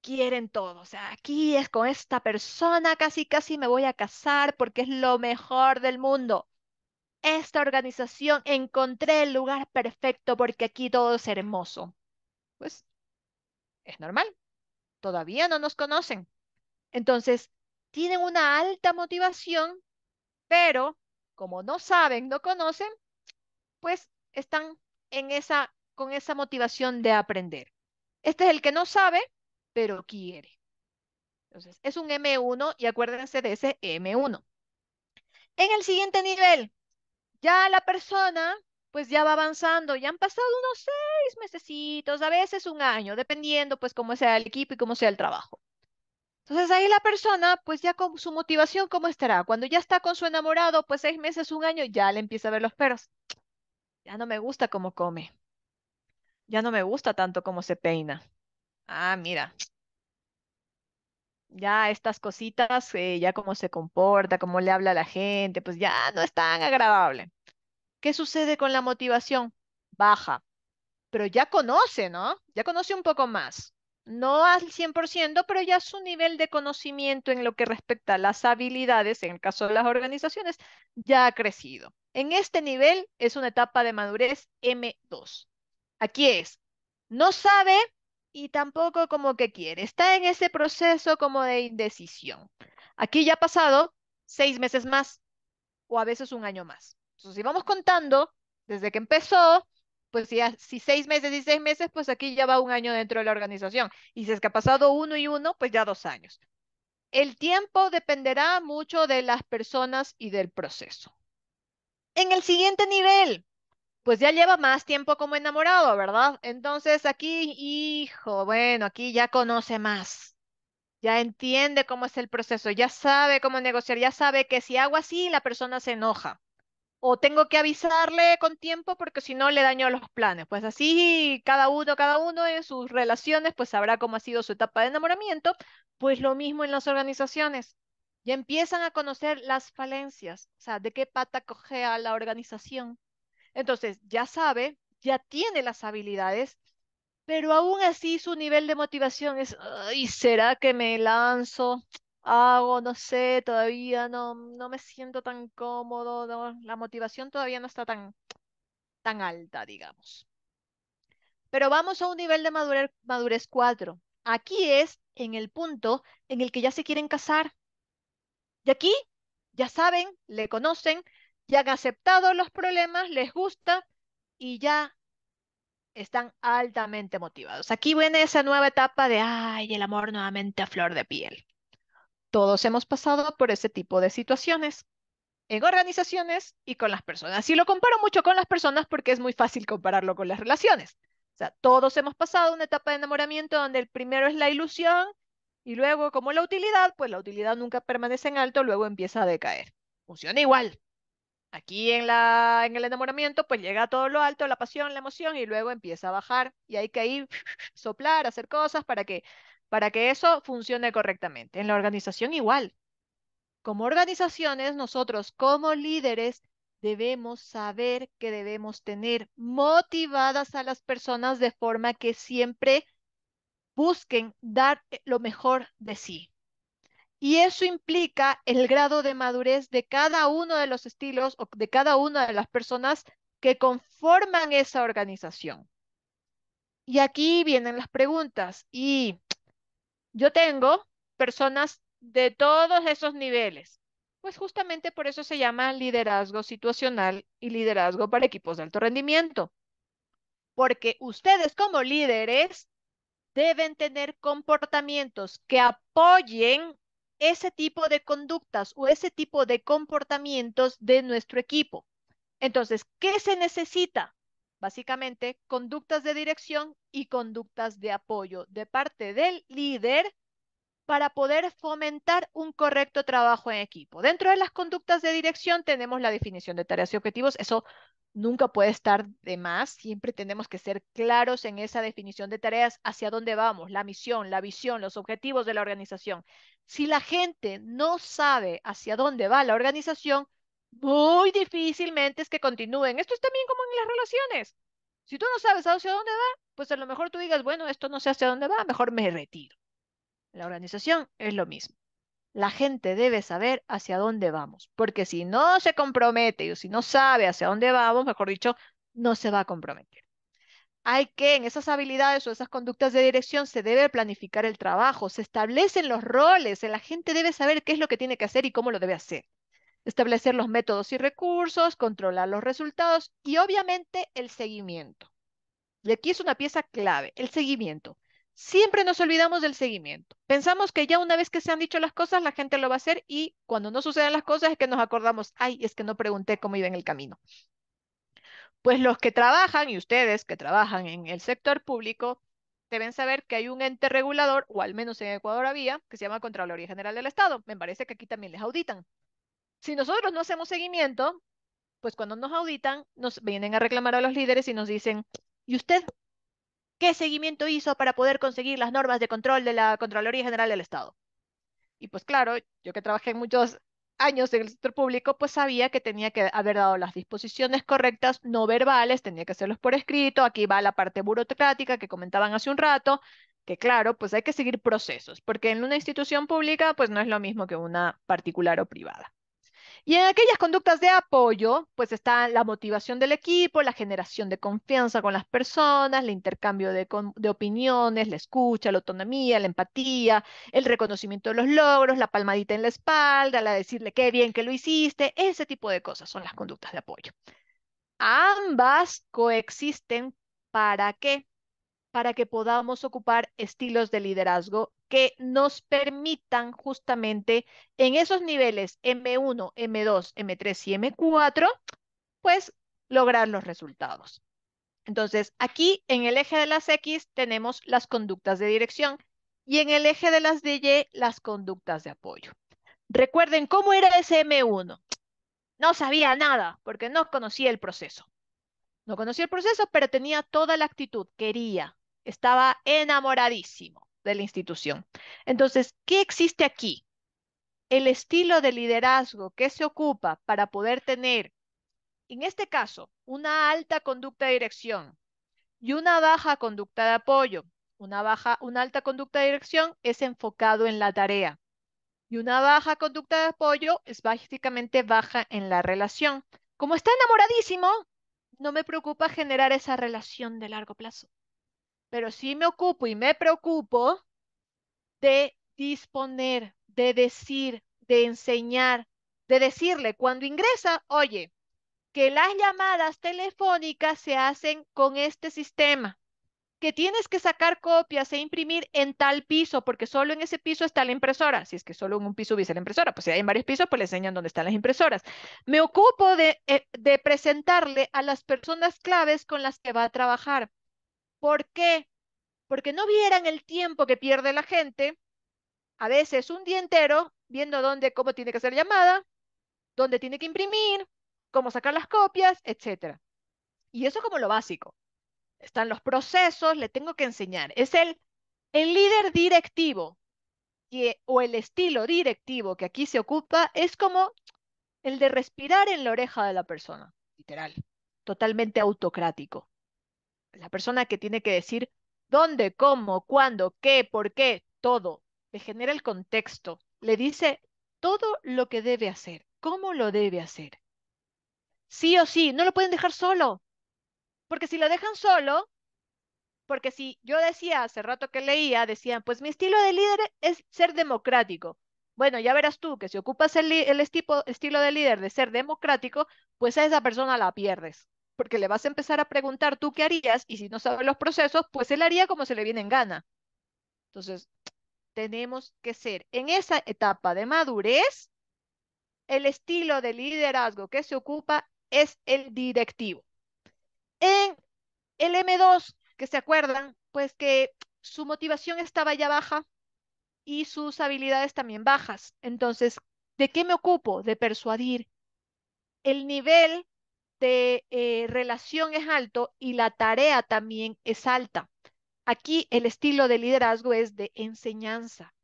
quieren todo. O sea, aquí es con esta persona, casi, casi me voy a casar porque es lo mejor del mundo. Esta organización encontré el lugar perfecto porque aquí todo es hermoso. Pues es normal. Todavía no nos conocen. Entonces, tienen una alta motivación pero como no saben, no conocen, pues están en esa, con esa motivación de aprender. Este es el que no sabe, pero quiere. Entonces, es un M1 y acuérdense de ese M1. En el siguiente nivel, ya la persona pues ya va avanzando, ya han pasado unos seis mesecitos, a veces un año, dependiendo pues cómo sea el equipo y cómo sea el trabajo. Entonces ahí la persona, pues ya con su motivación, ¿cómo estará? Cuando ya está con su enamorado, pues seis meses, un año, ya le empieza a ver los perros. Ya no me gusta cómo come. Ya no me gusta tanto cómo se peina. Ah, mira. Ya estas cositas, eh, ya cómo se comporta, cómo le habla a la gente, pues ya no es tan agradable. ¿Qué sucede con la motivación? Baja. Pero ya conoce, ¿no? Ya conoce un poco más no al 100%, pero ya su nivel de conocimiento en lo que respecta a las habilidades, en el caso de las organizaciones, ya ha crecido. En este nivel es una etapa de madurez M2. Aquí es, no sabe y tampoco como que quiere. Está en ese proceso como de indecisión. Aquí ya ha pasado seis meses más o a veces un año más. Entonces, si vamos contando desde que empezó, pues si, si seis meses y seis meses, pues aquí ya va un año dentro de la organización. Y si es que ha pasado uno y uno, pues ya dos años. El tiempo dependerá mucho de las personas y del proceso. En el siguiente nivel, pues ya lleva más tiempo como enamorado, ¿verdad? Entonces aquí, hijo, bueno, aquí ya conoce más, ya entiende cómo es el proceso, ya sabe cómo negociar, ya sabe que si hago así, la persona se enoja o tengo que avisarle con tiempo porque si no le daño los planes. Pues así cada uno, cada uno en sus relaciones, pues sabrá cómo ha sido su etapa de enamoramiento. Pues lo mismo en las organizaciones. Ya empiezan a conocer las falencias, o sea, de qué pata coge a la organización. Entonces, ya sabe, ya tiene las habilidades, pero aún así su nivel de motivación es, ¿y será que me lanzo? hago, no sé, todavía no, me siento tan cómodo, la motivación todavía no está tan, tan alta, digamos. Pero vamos a un nivel de madurez, madurez 4. Aquí es en el punto en el que ya se quieren casar. Y aquí ya saben, le conocen, ya han aceptado los problemas, les gusta y ya están altamente motivados. Aquí viene esa nueva etapa de, ay, el amor nuevamente a flor de piel. Todos hemos pasado por ese tipo de situaciones en organizaciones y con las personas. Y lo comparo mucho con las personas porque es muy fácil compararlo con las relaciones. O sea, todos hemos pasado una etapa de enamoramiento donde el primero es la ilusión y luego, como la utilidad, pues la utilidad nunca permanece en alto, luego empieza a decaer. Funciona igual. Aquí en, la, en el enamoramiento, pues llega todo lo alto, la pasión, la emoción, y luego empieza a bajar. Y hay que ahí soplar, hacer cosas para que para que eso funcione correctamente. En la organización igual. Como organizaciones, nosotros como líderes debemos saber que debemos tener motivadas a las personas de forma que siempre busquen dar eh, lo mejor de sí. Y eso implica el grado de madurez de cada uno de los estilos o de cada una de las personas que conforman esa organización. Y aquí vienen las preguntas. ¿Y yo tengo personas de todos esos niveles. Pues justamente por eso se llama liderazgo situacional y liderazgo para equipos de alto rendimiento. Porque ustedes como líderes deben tener comportamientos que apoyen ese tipo de conductas o ese tipo de comportamientos de nuestro equipo. Entonces, ¿qué se necesita? Básicamente, conductas de dirección y conductas de apoyo de parte del líder para poder fomentar un correcto trabajo en equipo. Dentro de las conductas de dirección tenemos la definición de tareas y objetivos. Eso nunca puede estar de más. Siempre tenemos que ser claros en esa definición de tareas, hacia dónde vamos, la misión, la visión, los objetivos de la organización. Si la gente no sabe hacia dónde va la organización, muy difícilmente es que continúen. Esto es también como en las relaciones. Si tú no sabes hacia dónde va, pues a lo mejor tú digas, bueno, esto no sé hacia dónde va, mejor me retiro. La organización es lo mismo. La gente debe saber hacia dónde vamos, porque si no se compromete o si no sabe hacia dónde vamos, mejor dicho, no se va a comprometer. Hay que, en esas habilidades o esas conductas de dirección, se debe planificar el trabajo, se establecen los roles, la gente debe saber qué es lo que tiene que hacer y cómo lo debe hacer establecer los métodos y recursos, controlar los resultados y obviamente el seguimiento. Y aquí es una pieza clave, el seguimiento. Siempre nos olvidamos del seguimiento. Pensamos que ya una vez que se han dicho las cosas, la gente lo va a hacer y cuando no sucedan las cosas es que nos acordamos, ay, es que no pregunté cómo iba en el camino. Pues los que trabajan y ustedes que trabajan en el sector público deben saber que hay un ente regulador, o al menos en Ecuador había, que se llama Contraloría General del Estado. Me parece que aquí también les auditan. Si nosotros no hacemos seguimiento, pues cuando nos auditan, nos vienen a reclamar a los líderes y nos dicen, ¿y usted qué seguimiento hizo para poder conseguir las normas de control de la Contraloría General del Estado? Y pues claro, yo que trabajé muchos años en el sector público, pues sabía que tenía que haber dado las disposiciones correctas, no verbales, tenía que hacerlos por escrito, aquí va la parte burocrática que comentaban hace un rato, que claro, pues hay que seguir procesos, porque en una institución pública, pues no es lo mismo que una particular o privada. Y en aquellas conductas de apoyo, pues está la motivación del equipo, la generación de confianza con las personas, el intercambio de, opiniones, la escucha, la autonomía, la empatía, el reconocimiento de los logros, la palmadita en la espalda, la decirle qué bien que lo hiciste, ese tipo de cosas son las conductas de apoyo. Ambas coexisten para qué? para que podamos ocupar estilos de liderazgo que nos permitan justamente en esos niveles M1, M2, M3 y M4, pues lograr los resultados. Entonces, aquí en el eje de las X tenemos las conductas de dirección y en el eje de las Y las conductas de apoyo. Recuerden cómo era ese M1. No sabía nada porque no conocía el proceso. No conocía el proceso, pero tenía toda la actitud, quería, estaba enamoradísimo de la institución. Entonces, ¿qué existe aquí? El estilo de liderazgo que se ocupa para poder tener, en este caso, una alta conducta de dirección y una baja conducta de apoyo. Una, baja, una alta conducta de dirección es enfocado en la tarea y una baja conducta de apoyo es básicamente baja en la relación. Como está enamoradísimo, no me preocupa generar esa relación de largo plazo pero sí me ocupo y me preocupo de disponer, de decir, de enseñar, de decirle cuando ingresa, oye, que las llamadas telefónicas se hacen con este sistema, que tienes que sacar copias e imprimir en tal piso, porque solo en ese piso está la impresora. Si es que solo en un piso hubiese la impresora, pues si hay varios pisos, pues le enseñan dónde están las impresoras. Me ocupo de, eh, de presentarle a las personas claves con las que va a trabajar ¿Por qué? Porque no vieran el tiempo que pierde la gente, a veces un día entero, viendo dónde, cómo tiene que hacer llamada, dónde tiene que imprimir, cómo sacar las copias, etc. Y eso es como lo básico. Están los procesos, le tengo que enseñar. Es el, el líder directivo o el estilo directivo que aquí se ocupa es como el de respirar en la oreja de la persona, literal, totalmente autocrático la persona que tiene que decir dónde, cómo, cuándo, qué, por qué, todo. Le genera el contexto, le dice todo lo que debe hacer, cómo lo debe hacer. Sí o sí, no lo pueden dejar solo. Porque si lo dejan solo, porque si yo decía hace rato que leía, decían, pues mi estilo de líder es ser democrático. Bueno, ya verás tú que si ocupas el, estilo de líder de ser democrático, pues a esa persona la pierdes porque le vas a empezar a preguntar tú qué harías y si no sabe los procesos, pues él haría como se le viene en gana. Entonces, tenemos que ser en esa etapa de madurez, el estilo de liderazgo que se ocupa es el directivo. En el M2, que se acuerdan, pues que su motivación estaba ya baja y sus habilidades también bajas. Entonces, ¿de qué me ocupo? De persuadir. El nivel eh, relación es alto y la tarea también es alta. Aquí el estilo de liderazgo es de enseñanza.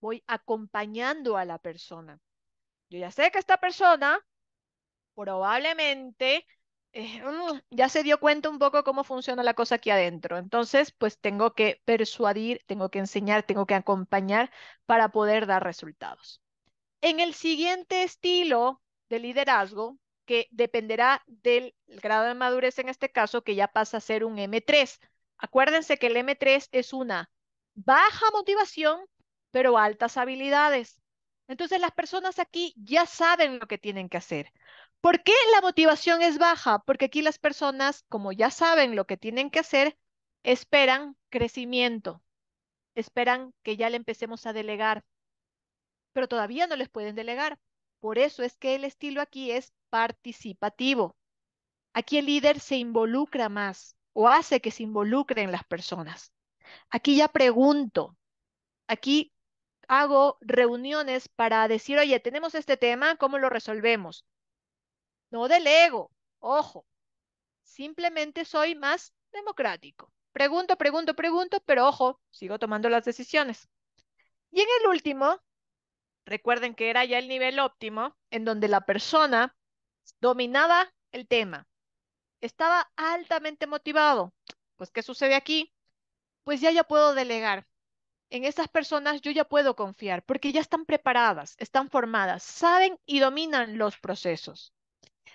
Voy acompañando a la persona. Yo ya sé que esta persona probablemente eh, mm, ya se dio cuenta un poco cómo funciona la cosa aquí adentro. Entonces, pues tengo que persuadir, tengo que enseñar, tengo que acompañar para poder dar resultados. En el siguiente estilo de liderazgo, que dependerá del grado de madurez en este caso, que ya pasa a ser un M3. Acuérdense que el M3 es una baja motivación, pero altas habilidades. Entonces las personas aquí ya saben lo que tienen que hacer. ¿Por qué la motivación es baja? Porque aquí las personas, como ya saben lo que tienen que hacer, esperan crecimiento, esperan que ya le empecemos a delegar, pero todavía no les pueden delegar. Por eso es que el estilo aquí es participativo. Aquí el líder se involucra más o hace que se involucren las personas. Aquí ya pregunto. Aquí hago reuniones para decir, oye, tenemos este tema, ¿cómo lo resolvemos? No delego, ojo. Simplemente soy más democrático. Pregunto, pregunto, pregunto, pero ojo, sigo tomando las decisiones. Y en el último, Recuerden que era ya el nivel óptimo en donde la persona dominaba el tema. Estaba altamente motivado. Pues, ¿qué sucede aquí? Pues ya ya puedo delegar. En esas personas yo ya puedo confiar porque ya están preparadas, están formadas, saben y dominan los procesos.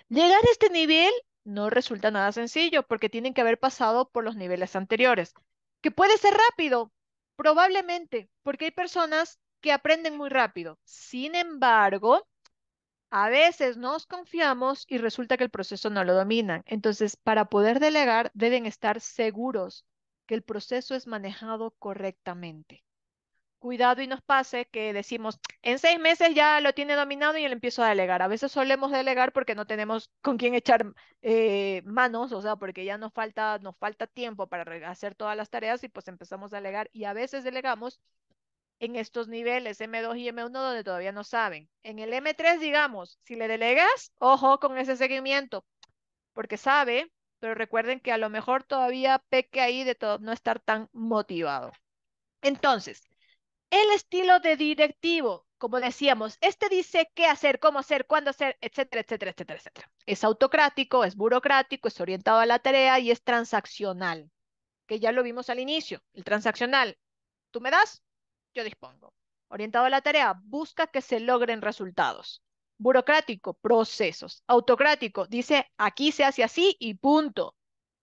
Llegar a este nivel no resulta nada sencillo porque tienen que haber pasado por los niveles anteriores. Que puede ser rápido, probablemente, porque hay personas aprenden muy rápido. Sin embargo, a veces nos confiamos y resulta que el proceso no lo dominan. Entonces, para poder delegar, deben estar seguros que el proceso es manejado correctamente. Cuidado y nos pase que decimos, en seis meses ya lo tiene dominado y le empiezo a delegar. A veces solemos delegar porque no tenemos con quién echar eh, manos, o sea, porque ya nos falta, nos falta tiempo para hacer todas las tareas y pues empezamos a delegar y a veces delegamos en estos niveles M2 y M1 donde todavía no saben. En el M3, digamos, si le delegas, ojo con ese seguimiento, porque sabe, pero recuerden que a lo mejor todavía peque ahí de todo, no estar tan motivado. Entonces, el estilo de directivo, como decíamos, este dice qué hacer, cómo hacer, cuándo hacer, etcétera, etcétera, etcétera, etcétera. Es autocrático, es burocrático, es orientado a la tarea y es transaccional, que ya lo vimos al inicio, el transaccional. Tú me das, yo dispongo. Orientado a la tarea, busca que se logren resultados. Burocrático, procesos. Autocrático, dice, aquí se hace así y punto.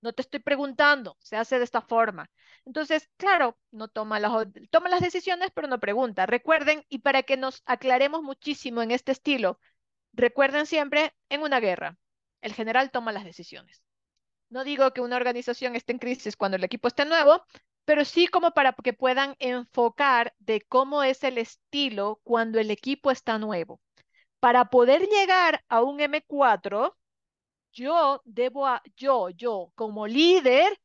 No te estoy preguntando, se hace de esta forma. Entonces, claro, no toma las, toma las decisiones, pero no pregunta. Recuerden, y para que nos aclaremos muchísimo en este estilo, recuerden siempre, en una guerra, el general toma las decisiones. No digo que una organización esté en crisis cuando el equipo esté nuevo, pero sí como para que puedan enfocar de cómo es el estilo cuando el equipo está nuevo. Para poder llegar a un M4, yo debo, yo, yo como líder,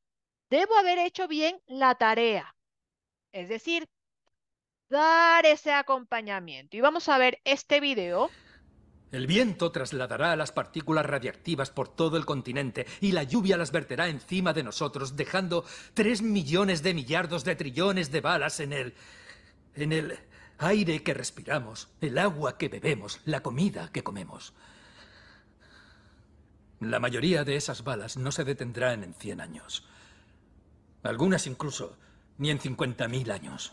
debo haber hecho bien la tarea. Es decir, dar ese acompañamiento. Y vamos a ver este video el viento trasladará las partículas radiactivas por todo el continente y la lluvia las verterá encima de nosotros, dejando tres millones de millardos de trillones de balas en el... en el aire que respiramos, el agua que bebemos, la comida que comemos. La mayoría de esas balas no se detendrán en 100 años. Algunas incluso ni en 50.000 años.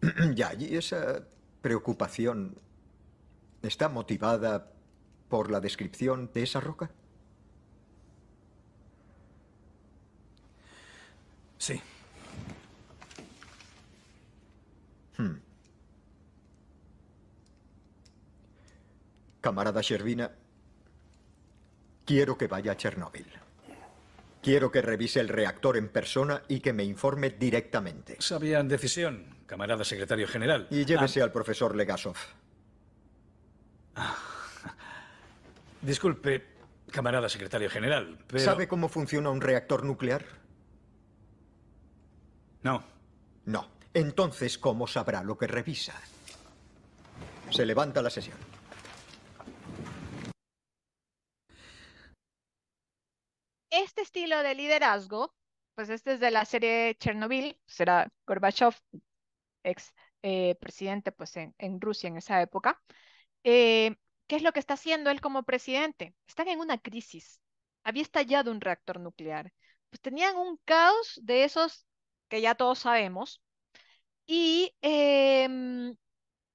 ya, y esa preocupación está motivada por la descripción de esa roca? Sí. Hmm. Camarada Shervina, quiero que vaya a Chernóbil. Quiero que revise el reactor en persona y que me informe directamente. Sabían decisión, camarada secretario general. Y llévese ah. al profesor Legasov. Disculpe, camarada secretario general, pero... ¿Sabe cómo funciona un reactor nuclear? No. No. Entonces, ¿cómo sabrá lo que revisa? Se levanta la sesión. Este estilo de liderazgo, pues este es de la serie Chernobyl, será Gorbachev, ex eh, presidente pues en Rusia en esa época, eh, ¿qué es lo que está haciendo él como presidente? Están en una crisis. Había estallado un reactor nuclear. Pues tenían un caos de esos que ya todos sabemos. Y em,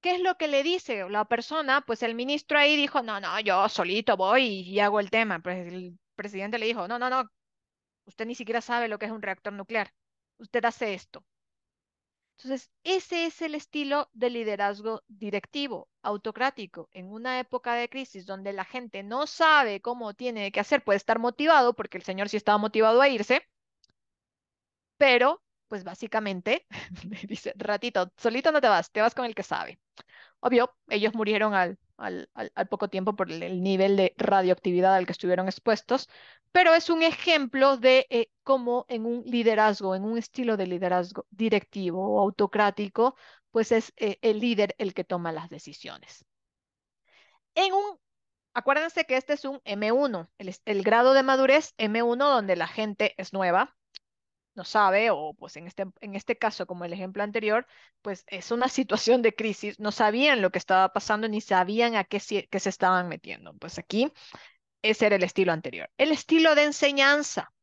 ¿qué es lo que le dice la persona? Pues el ministro ahí dijo, no, no, yo solito voy y hago el tema. Pues el presidente le dijo, no, no, no, usted ni siquiera sabe lo que es un reactor nuclear. Usted hace esto. Entonces, ese es el estilo de liderazgo directivo, autocrático. En una época de crisis donde la gente no sabe cómo tiene que hacer, puede estar motivado, porque el señor sí estaba motivado a irse, pero pues básicamente dice, ratito, solito no te vas, te vas con el que sabe. Obvio, ellos murieron al al, poco tiempo por el, nivel de radioactividad al que estuvieron expuestos, pero es un ejemplo de eh, cómo en un liderazgo, en un estilo de liderazgo directivo o autocrático, pues es eh, el líder el que toma las decisiones. En un acuérdense que este es un M1, el, grado de madurez M1 donde la gente es nueva, no sabe, o pues en este, en este caso, como el ejemplo anterior, pues es una situación de crisis, no sabían lo que estaba pasando ni sabían a qué, se estaban metiendo. Pues aquí, ese era el estilo anterior. El estilo de enseñanza.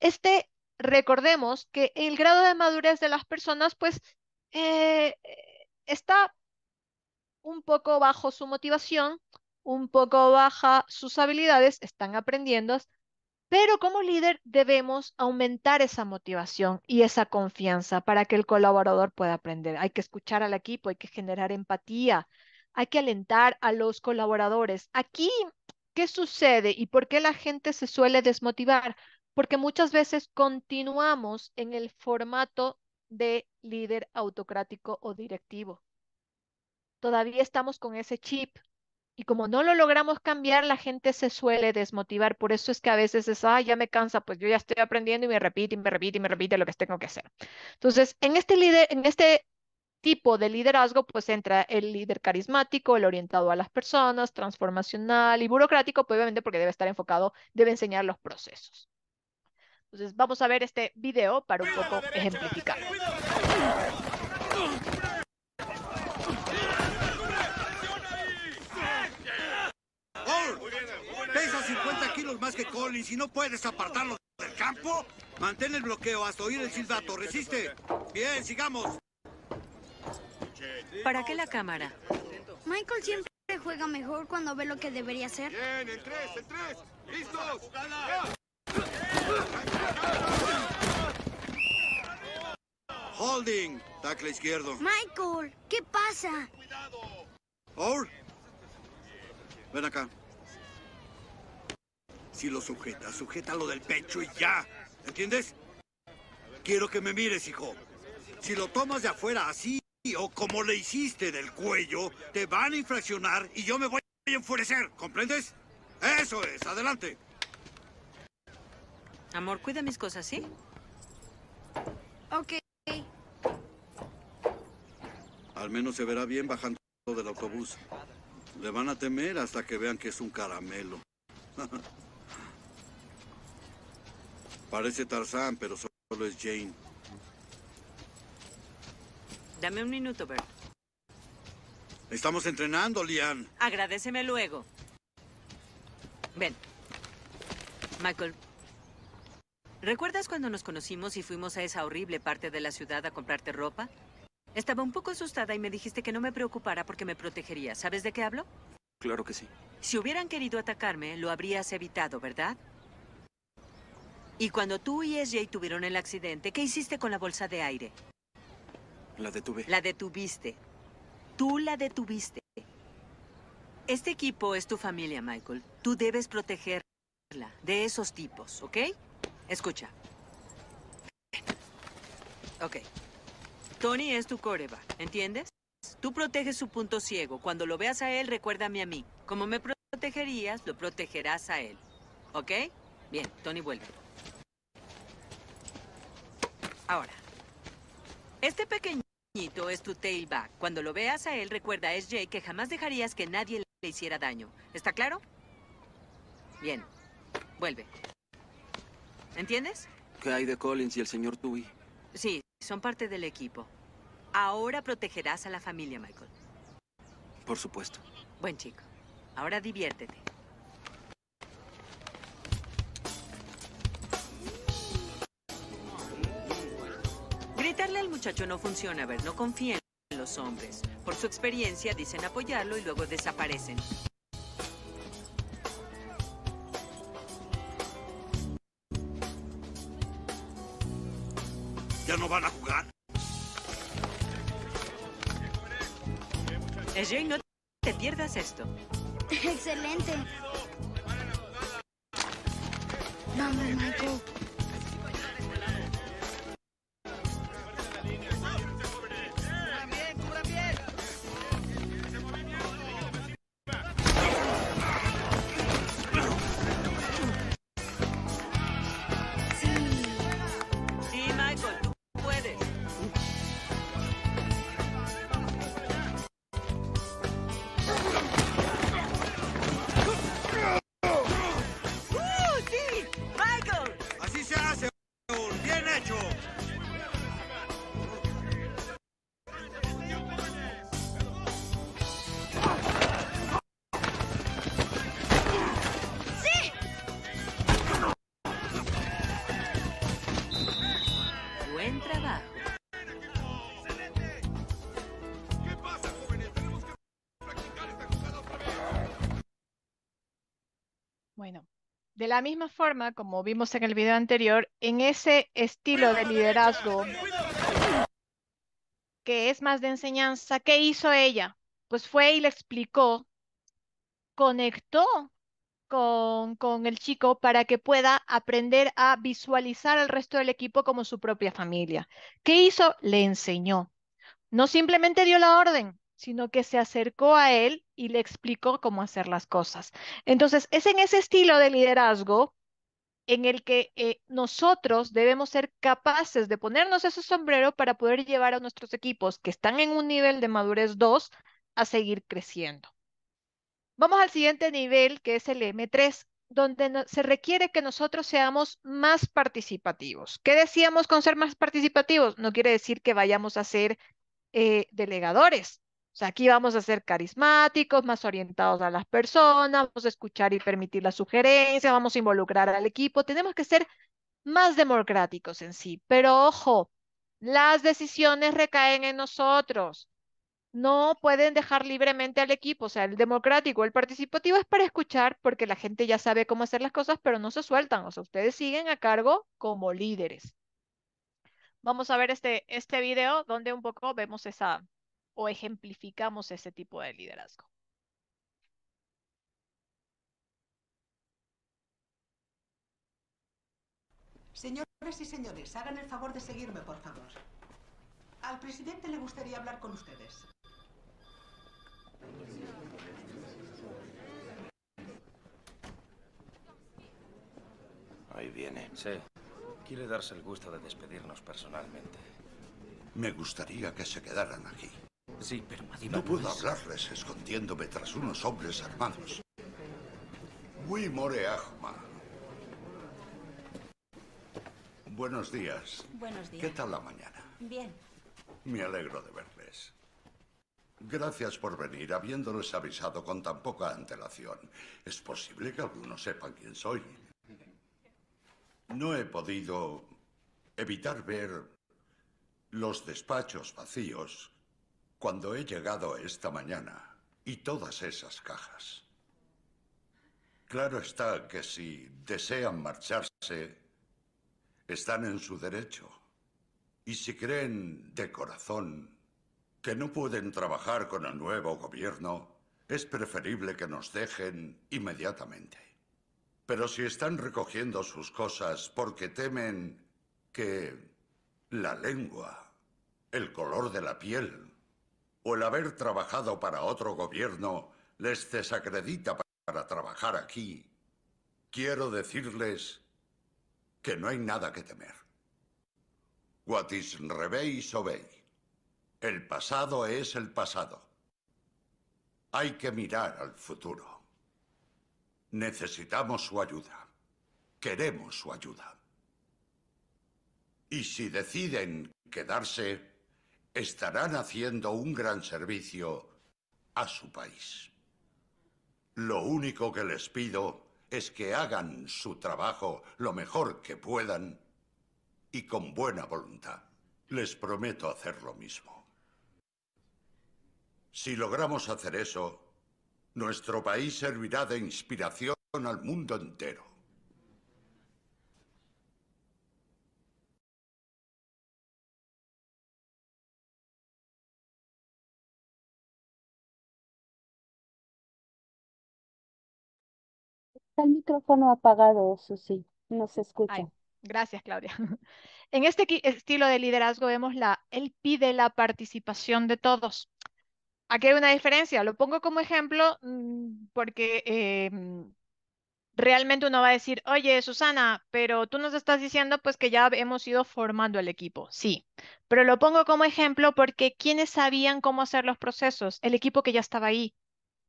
Este, recordemos que el grado de madurez de las personas, pues, eh, está un poco bajo su motivación, un poco baja sus habilidades, están aprendiendo, pero como líder debemos aumentar esa motivación y esa confianza para que el colaborador pueda aprender. Hay que escuchar al equipo, hay que generar empatía, hay que alentar a los colaboradores. Aquí, ¿qué sucede y por qué la gente se suele desmotivar? Porque muchas veces continuamos en el formato de líder autocrático o directivo. Todavía estamos con ese chip y como no lo logramos cambiar, la gente se suele desmotivar. Por eso es que a veces es, ah, ya me cansa, pues yo ya estoy aprendiendo y me repite y me repite y me repite lo que tengo que hacer. Entonces, en este, en este tipo de liderazgo, pues entra el líder carismático, el orientado a las personas, transformacional y burocrático, pues, obviamente porque debe estar enfocado, debe enseñar los procesos. Entonces, vamos a ver este video para un poco ejemplificar. Y si no puedes apartarlo del campo, mantén el bloqueo hasta oír el silbato. Resiste. Bien, sigamos. ¿Para qué la cámara? Michael siempre juega mejor cuando ve lo que debería hacer. Bien, en tres, en tres. ¡Listos! Holding. tacle izquierdo. Michael, ¿qué pasa? Or. Ven acá. Si lo sujetas, sujétalo del pecho y ya. ¿Entiendes? Quiero que me mires, hijo. Si lo tomas de afuera así o como le hiciste del cuello, te van a infraccionar y yo me voy a enfurecer. ¿Comprendes? Eso es. Adelante. Amor, cuida mis cosas, ¿sí? Ok. Al menos se verá bien bajando del autobús. Le van a temer hasta que vean que es un caramelo. Parece Tarzán, pero solo es Jane. Dame un minuto, Bert. Estamos entrenando, Lian. Agradeceme luego. Ven. Michael, ¿recuerdas cuando nos conocimos y fuimos a esa horrible parte de la ciudad a comprarte ropa? Estaba un poco asustada y me dijiste que no me preocupara porque me protegería. ¿Sabes de qué hablo? Claro que sí. Si hubieran querido atacarme, lo habrías evitado, ¿verdad? Y cuando tú y SJ tuvieron el accidente, ¿qué hiciste con la bolsa de aire? La detuve. La detuviste. Tú la detuviste. Este equipo es tu familia, Michael. Tú debes protegerla de esos tipos, ¿ok? Escucha. Ok. Tony es tu coreba, ¿entiendes? Tú proteges su punto ciego. Cuando lo veas a él, recuérdame a mí. Como me protegerías, lo protegerás a él. ¿Ok? Bien, Tony vuelve. Ahora, este pequeñito es tu tailback. Cuando lo veas a él, recuerda a SJ que jamás dejarías que nadie le hiciera daño. ¿Está claro? Bien. Vuelve. ¿Entiendes? ¿Qué hay de Collins y el señor Tui? Sí, son parte del equipo. Ahora protegerás a la familia, Michael. Por supuesto. Buen chico. Ahora diviértete. muchacho no funciona, a ver, no confíen en los hombres. Por su experiencia dicen apoyarlo y luego desaparecen. ¿Ya no van a jugar? Eh, Jay, no te pierdas esto. Excelente. Vamos, Michael. De la misma forma, como vimos en el video anterior, en ese estilo de liderazgo que es más de enseñanza, ¿qué hizo ella? Pues fue y le explicó, conectó con, con el chico para que pueda aprender a visualizar al resto del equipo como su propia familia. ¿Qué hizo? Le enseñó. No simplemente dio la orden, sino que se acercó a él y le explicó cómo hacer las cosas. Entonces, es en ese estilo de liderazgo en el que eh, nosotros debemos ser capaces de ponernos ese sombrero para poder llevar a nuestros equipos que están en un nivel de madurez 2 a seguir creciendo. Vamos al siguiente nivel, que es el M3, donde se requiere que nosotros seamos más participativos. ¿Qué decíamos con ser más participativos? No quiere decir que vayamos a ser eh, delegadores, o sea, aquí vamos a ser carismáticos, más orientados a las personas, vamos a escuchar y permitir las sugerencias, vamos a involucrar al equipo. Tenemos que ser más democráticos en sí. Pero ojo, las decisiones recaen en nosotros. No pueden dejar libremente al equipo. O sea, el democrático, el participativo es para escuchar porque la gente ya sabe cómo hacer las cosas, pero no se sueltan. O sea, ustedes siguen a cargo como líderes. Vamos a ver este, este video donde un poco vemos esa, o ejemplificamos ese tipo de liderazgo. Señores y señores, hagan el favor de seguirme, por favor. Al presidente le gustaría hablar con ustedes. Ahí viene. Sí. Quiere darse el gusto de despedirnos personalmente. Me gustaría que se quedaran aquí. No puedo hablarles escondiéndome tras unos hombres armados. Muy more Buenos días. Buenos días. ¿Qué tal la mañana? Bien. Me alegro de verles. Gracias por venir, habiéndoles avisado con tan poca antelación. Es posible que algunos sepan quién soy. No he podido evitar ver los despachos vacíos cuando he llegado esta mañana y todas esas cajas. Claro está que si desean marcharse, están en su derecho. Y si creen de corazón que no pueden trabajar con el nuevo gobierno, es preferible que nos dejen inmediatamente. Pero si están recogiendo sus cosas porque temen que la lengua, el color de la piel, o el haber trabajado para otro gobierno les desacredita para trabajar aquí, quiero decirles que no hay nada que temer. What is obey. El pasado es el pasado. Hay que mirar al futuro. Necesitamos su ayuda. Queremos su ayuda. Y si deciden quedarse, estarán haciendo un gran servicio a su país. Lo único que les pido es que hagan su trabajo lo mejor que puedan y con buena voluntad. Les prometo hacer lo mismo. Si logramos hacer eso, nuestro país servirá de inspiración al mundo entero. el micrófono apagado, Susi. Nos escucha. gracias, Claudia. En este estilo de liderazgo vemos la, él pide la participación de todos. Aquí hay una diferencia, lo pongo como ejemplo mm, porque em, realmente uno va a decir, oye, Susana, pero tú nos estás diciendo pues que ya hemos ido formando el equipo. Sí, pero lo pongo como ejemplo porque quienes sabían cómo hacer los procesos? El equipo que ya estaba ahí.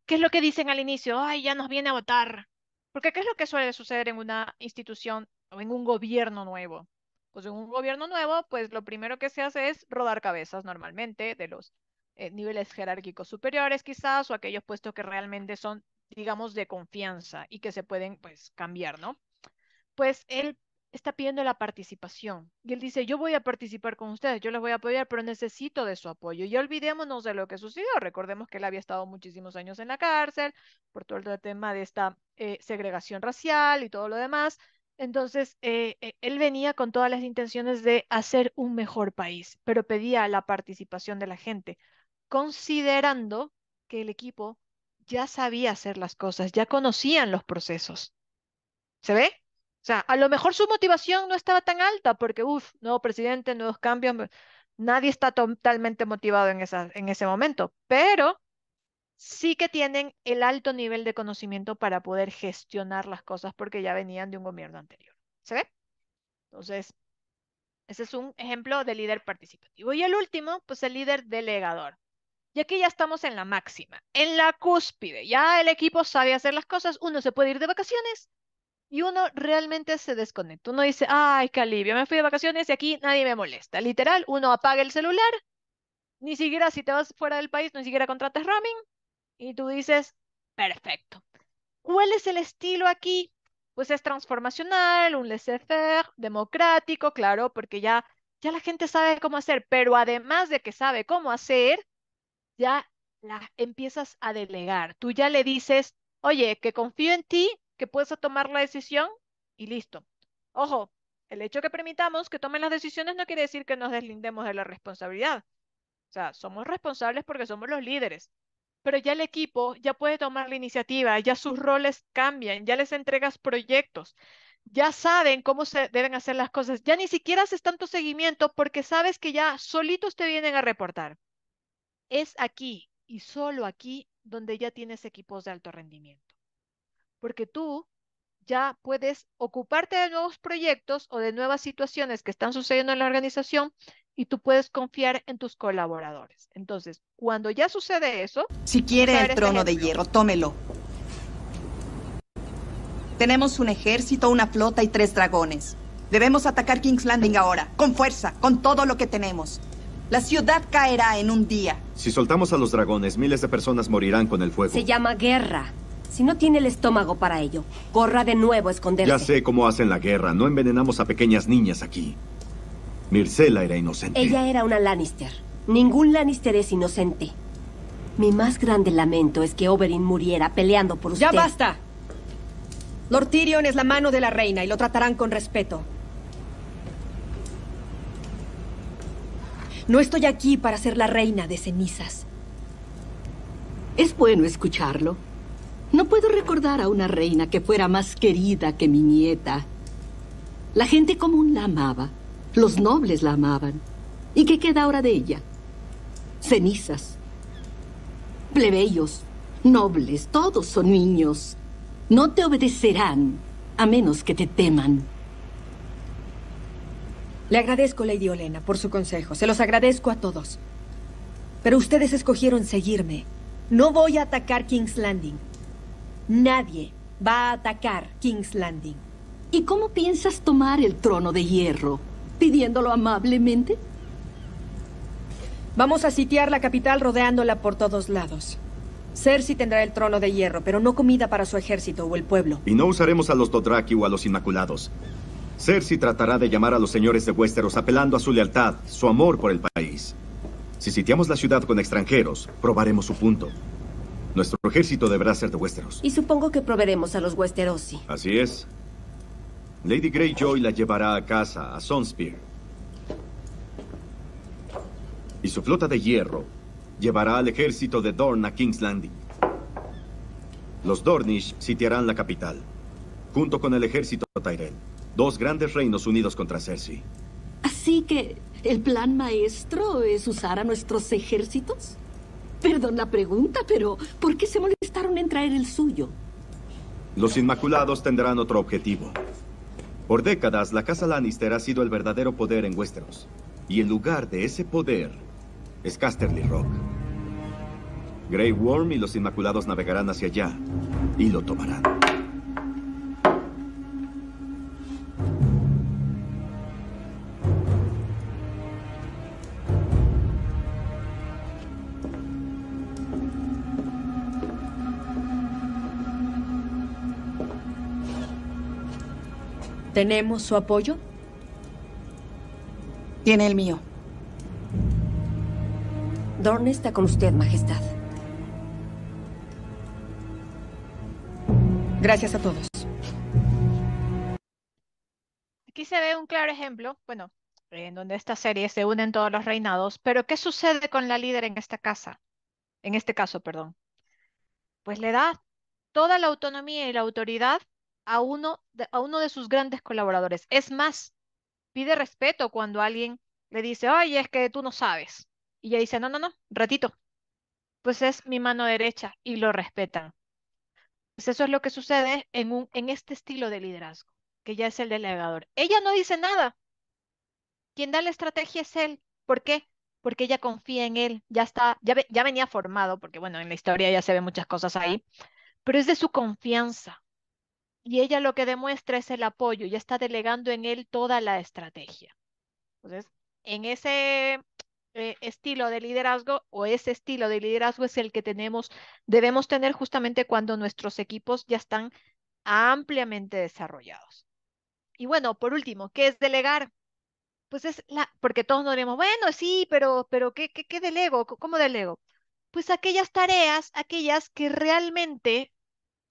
¿Qué es lo que dicen al inicio? Ay, ya nos viene a votar. Porque ¿qué es lo que suele suceder en una institución o en un gobierno nuevo? Pues en un gobierno nuevo, pues lo primero que se hace es rodar cabezas normalmente de los eh, niveles jerárquicos superiores quizás o aquellos puestos que realmente son, digamos, de confianza y que se pueden, pues, cambiar, ¿no? Pues el está pidiendo la participación. Y él dice, yo voy a participar con ustedes, yo les voy a apoyar, pero necesito de su apoyo. Y olvidémonos de lo que sucedió. Recordemos que él había estado muchísimos años en la cárcel por todo el tema de esta eh, segregación racial y todo lo demás. Entonces, eh, eh, él venía con todas las intenciones de hacer un mejor país, pero pedía la participación de la gente, considerando que el equipo ya sabía hacer las cosas, ya conocían los procesos. ¿Se ve? O sea, a lo mejor su motivación no estaba tan alta porque, uff, nuevo presidente, nuevos cambios, nadie está totalmente motivado en, esa, en ese momento, pero sí que tienen el alto nivel de conocimiento para poder gestionar las cosas porque ya venían de un gobierno anterior. ¿Se ve? Entonces, ese es un ejemplo de líder participativo. Y el último, pues el líder delegador. Y aquí ya estamos en la máxima, en la cúspide. Ya el equipo sabe hacer las cosas, uno se puede ir de vacaciones, y uno realmente se desconecta. Uno dice, ay, qué alivio, me fui de vacaciones y aquí nadie me molesta. Literal, uno apaga el celular, ni siquiera si te vas fuera del país, ni siquiera contratas roaming y tú dices, perfecto. ¿Cuál es el estilo aquí? Pues es transformacional, un laissez-faire, democrático, claro, porque ya, ya la gente sabe cómo hacer, pero además de que sabe cómo hacer, ya la empiezas a delegar. Tú ya le dices, oye, que confío en ti, que puedes tomar la decisión y listo. Ojo, el hecho que permitamos que tomen las decisiones no quiere decir que nos deslindemos de la responsabilidad. O sea, somos responsables porque somos los líderes. Pero ya el equipo ya puede tomar la iniciativa, ya sus roles cambian, ya les entregas proyectos, ya saben cómo se deben hacer las cosas, ya ni siquiera haces tanto seguimiento porque sabes que ya solitos te vienen a reportar. Es aquí y solo aquí donde ya tienes equipos de alto rendimiento porque tú ya puedes ocuparte de nuevos proyectos o de nuevas situaciones que están sucediendo en la organización y tú puedes confiar en tus colaboradores. Entonces, cuando ya sucede eso... Si quiere el este trono de hierro, tómelo. Tenemos un ejército, una flota y tres dragones. Debemos atacar King's Landing ahora, con fuerza, con todo lo que tenemos. La ciudad caerá en un día. Si soltamos a los dragones, miles de personas morirán con el fuego. Se llama guerra. Si no tiene el estómago para ello, corra de nuevo a esconderse. Ya sé cómo hacen la guerra. No envenenamos a pequeñas niñas aquí. Mircela era inocente. Ella era una Lannister. Ningún Lannister es inocente. Mi más grande lamento es que Oberyn muriera peleando por usted. ¡Ya basta! Lord Tyrion es la mano de la reina y lo tratarán con respeto. No estoy aquí para ser la reina de cenizas. Es bueno escucharlo. No puedo recordar a una reina que fuera más querida que mi nieta. La gente común la amaba, los nobles la amaban. ¿Y qué queda ahora de ella? Cenizas, plebeyos, nobles, todos son niños. No te obedecerán a menos que te teman. Le agradezco, Lady Olena, por su consejo. Se los agradezco a todos. Pero ustedes escogieron seguirme. No voy a atacar King's Landing. Nadie va a atacar King's Landing. ¿Y cómo piensas tomar el trono de hierro? ¿Pidiéndolo amablemente? Vamos a sitiar la capital rodeándola por todos lados. Cersei tendrá el trono de hierro, pero no comida para su ejército o el pueblo. Y no usaremos a los Dothraki o a los Inmaculados. Cersei tratará de llamar a los señores de Westeros apelando a su lealtad, su amor por el país. Si sitiamos la ciudad con extranjeros, probaremos su punto. Nuestro ejército deberá ser de Westeros. Y supongo que proveeremos a los Westerosi. Así es. Lady Greyjoy la llevará a casa, a Sonspear. Y su flota de hierro llevará al ejército de Dorne a King's Landing. Los Dornish sitiarán la capital, junto con el ejército de Tyrell. Dos grandes reinos unidos contra Cersei. Así que el plan maestro es usar a nuestros ejércitos? Perdón la pregunta, pero ¿por qué se molestaron en traer el suyo? Los Inmaculados tendrán otro objetivo. Por décadas, la Casa Lannister ha sido el verdadero poder en Westeros. Y el lugar de ese poder es Casterly Rock. Grey Worm y los Inmaculados navegarán hacia allá y lo tomarán. ¿Tenemos su apoyo? Tiene el mío. Dorne está con usted, Majestad. Gracias a todos. Aquí se ve un claro ejemplo, bueno, en donde esta serie se unen todos los reinados, pero ¿qué sucede con la líder en esta casa? En este caso, perdón. Pues le da toda la autonomía y la autoridad a uno, de, a uno de sus grandes colaboradores. Es más, pide respeto cuando alguien le dice, ay, es que tú no sabes. Y ella dice, no, no, no, ratito. Pues es mi mano derecha y lo respetan. Pues eso es lo que sucede en, un, en este estilo de liderazgo, que ya es el delegador. Ella no dice nada. Quien da la estrategia es él. ¿Por qué? Porque ella confía en él. Ya está, ya, ya venía formado, porque bueno, en la historia ya se ven muchas cosas ahí. Pero es de su confianza y ella lo que demuestra es el apoyo, ya está delegando en él toda la estrategia. Entonces, en ese eh, estilo de liderazgo o ese estilo de liderazgo es el que tenemos, debemos tener justamente cuando nuestros equipos ya están ampliamente desarrollados. Y bueno, por último, ¿qué es delegar? Pues es la, porque todos nos diremos, bueno, sí, pero, pero ¿qué, qué, qué delego? ¿Cómo delego? Pues aquellas tareas, aquellas que realmente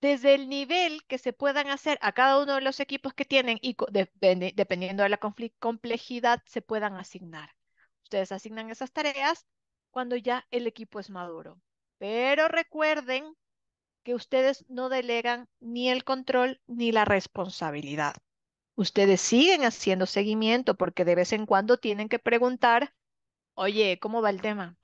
desde el nivel que se puedan hacer a cada uno de los equipos que tienen y dependiendo de la complejidad se puedan asignar. Ustedes asignan esas tareas cuando ya el equipo es maduro. Pero recuerden que ustedes no delegan ni el control ni la responsabilidad. Ustedes siguen haciendo seguimiento porque de vez en cuando tienen que preguntar, oye, ¿cómo va el tema?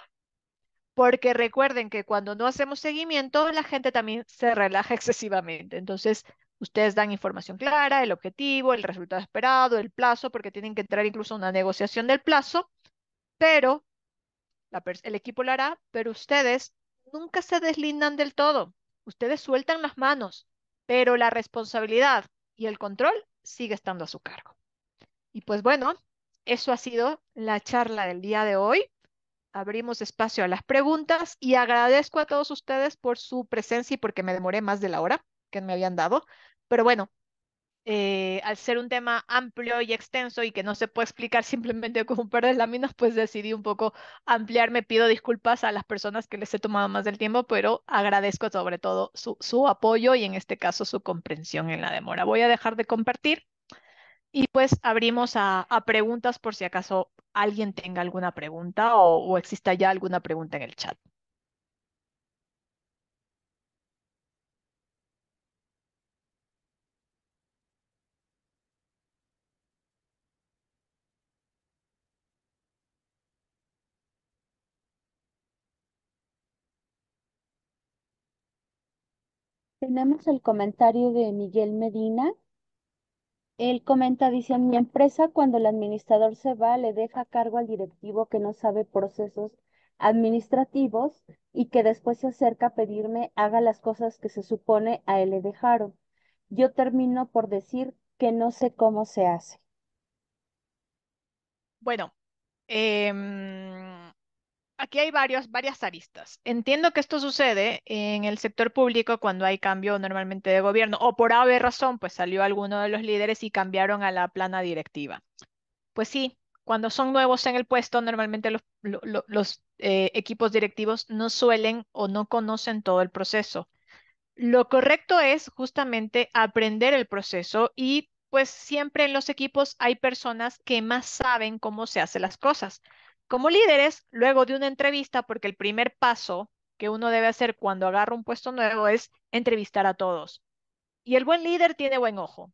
porque recuerden que cuando no hacemos seguimiento, la gente también se relaja excesivamente. Entonces, ustedes dan información clara, el objetivo, el resultado esperado, el plazo, porque tienen que entrar incluso a una negociación del plazo, pero el equipo lo hará, pero ustedes nunca se deslindan del todo. Ustedes sueltan las manos, pero la responsabilidad y el control sigue estando a su cargo. Y pues bueno, eso ha sido la charla del día de hoy abrimos espacio a las preguntas y agradezco a todos ustedes por su presencia y porque me demoré más de la hora que me habían dado. Pero bueno, eh, al ser un tema amplio y extenso y que no se puede explicar simplemente con un par de láminas, pues decidí un poco ampliarme. Pido disculpas a las personas que les he tomado más del tiempo, pero agradezco sobre todo su, su apoyo y en este caso su comprensión en la demora. Voy a dejar de compartir y pues abrimos a, preguntas por si acaso alguien tenga alguna pregunta o, o exista ya alguna pregunta en el chat. Tenemos el comentario de Miguel Medina él comenta, dice, mi empresa cuando el administrador se va le deja a cargo al directivo que no sabe procesos administrativos y que después se acerca a pedirme haga las cosas que se supone a él le dejaron. Yo termino por decir que no sé cómo se hace. Bueno, eh, aquí hay varias aristas. Entiendo que esto sucede en el sector público cuando hay cambio normalmente de gobierno o por ave razón, pues salió alguno de los líderes y cambiaron a la plana directiva. Pues sí, cuando son nuevos en el puesto, normalmente los, eh, equipos directivos no suelen o no conocen todo el proceso. Lo correcto es justamente aprender el proceso y pues siempre en los equipos hay personas que más saben cómo se hacen las cosas. Como líderes, luego de una entrevista, porque el primer paso que uno debe hacer cuando agarra un puesto nuevo es entrevistar a todos. Y el buen líder tiene buen ojo.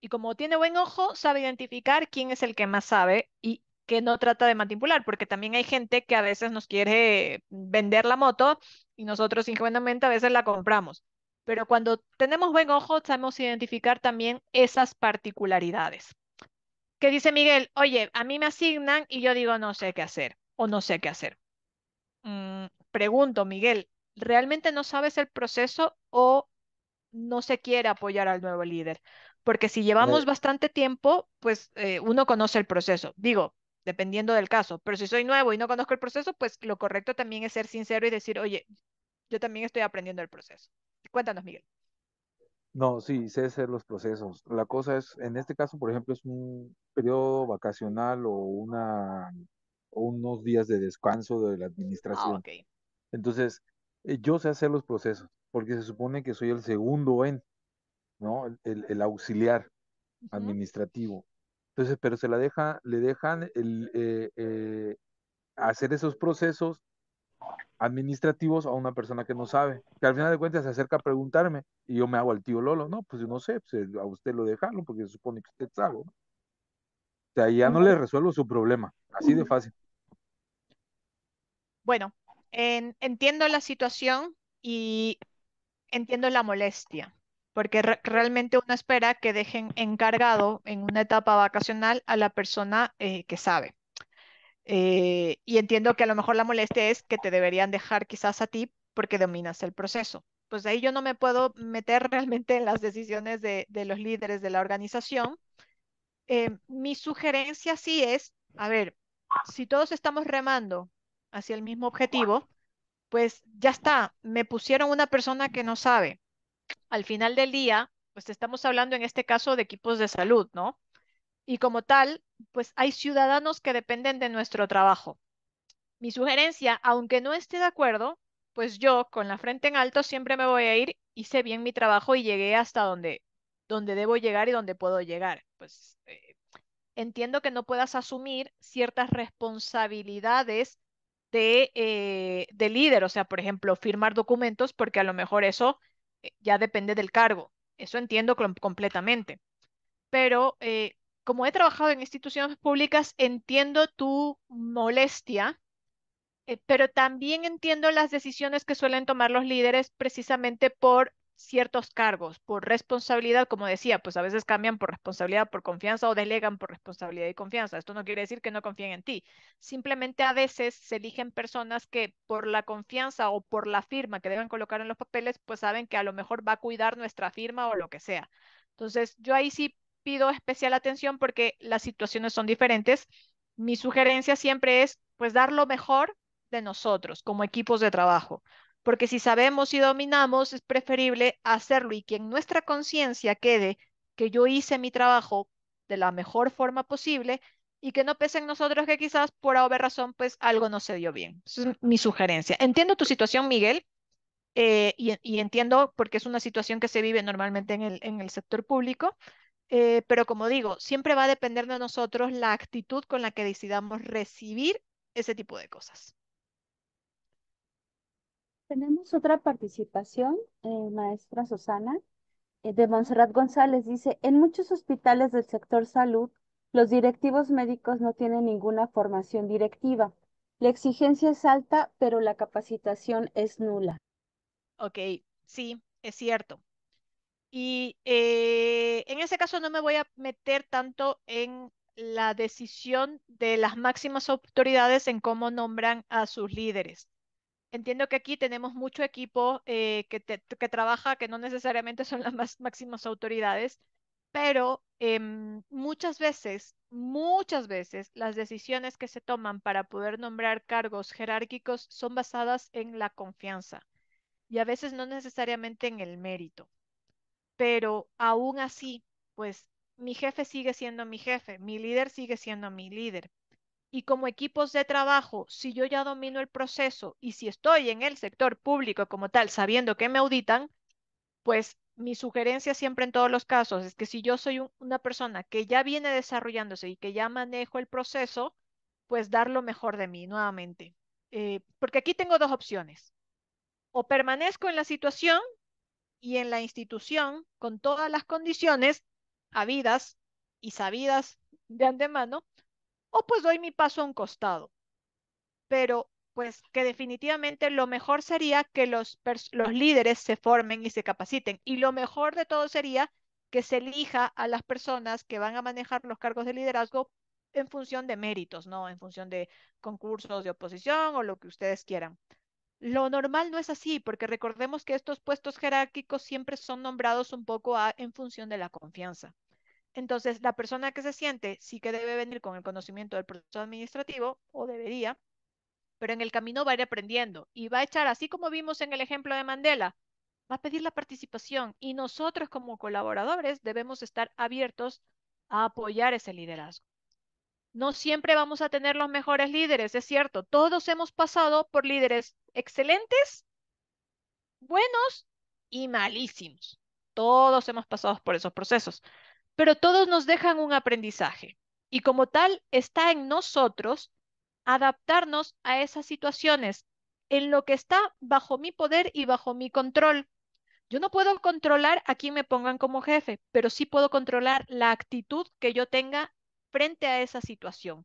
Y como tiene buen ojo, sabe identificar quién es el que más sabe y que no trata de manipular, porque también hay gente que a veces nos quiere vender la moto y nosotros ingenuamente a veces la compramos. Pero cuando tenemos buen ojo, sabemos identificar también esas particularidades dice Miguel, oye, a mí me asignan y yo digo no sé qué hacer o no sé qué hacer. Mm, pregunto, Miguel, ¿realmente no sabes el proceso o no se quiere apoyar al nuevo líder? Porque si llevamos bastante tiempo, pues eh, uno conoce el proceso. Digo, dependiendo del caso, pero si soy nuevo y no conozco el proceso, pues lo correcto también es ser sincero y decir, oye, yo también estoy aprendiendo el proceso. Cuéntanos, Miguel. No, sí, sé hacer los procesos. La cosa es, en este caso, por ejemplo, es un periodo vacacional o una o unos días de descanso de la ah, administración. Ah, Entonces, eh, yo sé hacer los procesos, porque se supone que soy el segundo en, ¿no? El, auxiliar administrativo. Entonces, pero se la deja, le dejan el, eh, eh, hacer esos procesos administrativos a una persona que no sabe, que al final de cuentas se acerca a preguntarme y yo me hago al tío Lolo, no, pues yo no sé, pues, a usted lo dejarlo porque se supone que usted sabe. O sea, ya no le resuelvo su problema, así de fácil. Bueno, entiendo la situación y entiendo la molestia, porque realmente uno espera que dejen encargado en una etapa vacacional a la persona eh, que sabe. Eh, y entiendo que a lo mejor la molestia es que te deberían dejar quizás a ti porque dominas el proceso. Pues ahí yo no me puedo meter realmente en las decisiones de, los líderes de la organización. Eh, mi sugerencia sí es, a ver, si todos estamos remando hacia el mismo objetivo, pues ya está, me pusieron una persona que no sabe. Al final del día, pues estamos hablando en este caso de equipos de salud, ¿no? y como tal, pues hay ciudadanos que dependen de nuestro trabajo. Mi sugerencia, aunque no esté de acuerdo, pues yo con la frente en alto siempre me voy a ir, hice bien mi trabajo y llegué hasta donde, donde debo llegar y donde puedo llegar. Pues eh, entiendo que no puedas asumir ciertas responsabilidades de, eh, de líder, o sea, por ejemplo, firmar documentos, porque a lo mejor eso eh, ya depende del cargo. Eso entiendo completamente. Pero como he trabajado en instituciones públicas, entiendo tu molestia, eh, pero también entiendo las decisiones que suelen tomar los líderes precisamente por ciertos cargos, por responsabilidad, como decía, pues a veces cambian por responsabilidad, por confianza o delegan por responsabilidad y confianza. Esto no quiere decir que no confíen en ti. Simplemente a veces se eligen personas que por la confianza o por la firma que deben colocar en los papeles, pues saben que a lo mejor va a cuidar nuestra firma o lo que sea. Entonces, yo ahí sí pido especial atención porque las situaciones son diferentes. Mi sugerencia siempre es, pues, dar lo mejor de nosotros como equipos de trabajo, porque si sabemos y dominamos, es preferible hacerlo y que en nuestra conciencia quede que yo hice mi trabajo de la mejor forma posible y que no pese en nosotros que quizás por alguna razón pues algo no se dio bien. Esa es mi sugerencia. Entiendo tu situación, Miguel, eh, y, entiendo porque es una situación que se vive normalmente en en el sector público, eh, pero como digo, siempre va a depender de nosotros la actitud con la que decidamos recibir ese tipo de cosas. Tenemos otra participación, eh, maestra Susana, eh, de Monserrat González. Dice, en muchos hospitales del sector salud, los directivos médicos no tienen ninguna formación directiva. La exigencia es alta, pero la capacitación es nula. Ok, sí, es cierto. Y eh, en ese caso no me voy a meter tanto en la decisión de las máximas autoridades en cómo nombran a sus líderes. Entiendo que aquí tenemos mucho equipo eh, que, trabaja, que no necesariamente son las máximas autoridades, pero em, muchas veces, muchas veces las decisiones que se toman para poder nombrar cargos jerárquicos son basadas en la confianza y a veces no necesariamente en el mérito pero aún así, pues mi jefe sigue siendo mi jefe, mi líder sigue siendo mi líder. Y como equipos de trabajo, si yo ya domino el proceso y si estoy en el sector público como tal, sabiendo que me auditan, pues mi sugerencia siempre en todos los casos es que si yo soy una persona que ya viene desarrollándose y que ya manejo el proceso, pues dar lo mejor de mí nuevamente. Eh, porque aquí tengo dos opciones. O permanezco en la situación y en la institución con todas las condiciones habidas y sabidas de antemano, o pues doy mi paso a un costado. Pero pues que definitivamente lo mejor sería que los, los líderes se formen y se capaciten. Y lo mejor de todo sería que se elija a las personas que van a manejar los cargos de liderazgo en función de méritos, ¿no? En función de concursos de oposición o lo que ustedes quieran. Lo normal no es así, porque recordemos que estos puestos jerárquicos siempre son nombrados un poco en función de la confianza. Entonces, la persona que se siente sí que debe venir con el conocimiento del proceso administrativo, o debería, pero en el camino va a ir aprendiendo y va a echar, así como vimos en el ejemplo de Mandela, va a pedir la participación y nosotros como colaboradores debemos estar abiertos a apoyar ese liderazgo. No siempre vamos a tener los mejores líderes, es cierto, todos hemos pasado por líderes excelentes, buenos y malísimos. Todos hemos pasado por esos procesos, pero todos nos dejan un aprendizaje y como tal está en nosotros adaptarnos a esas situaciones en lo que está bajo mi poder y bajo mi control. Yo no puedo controlar a quién me pongan como jefe, pero sí puedo controlar la actitud que yo tenga frente a esa situación.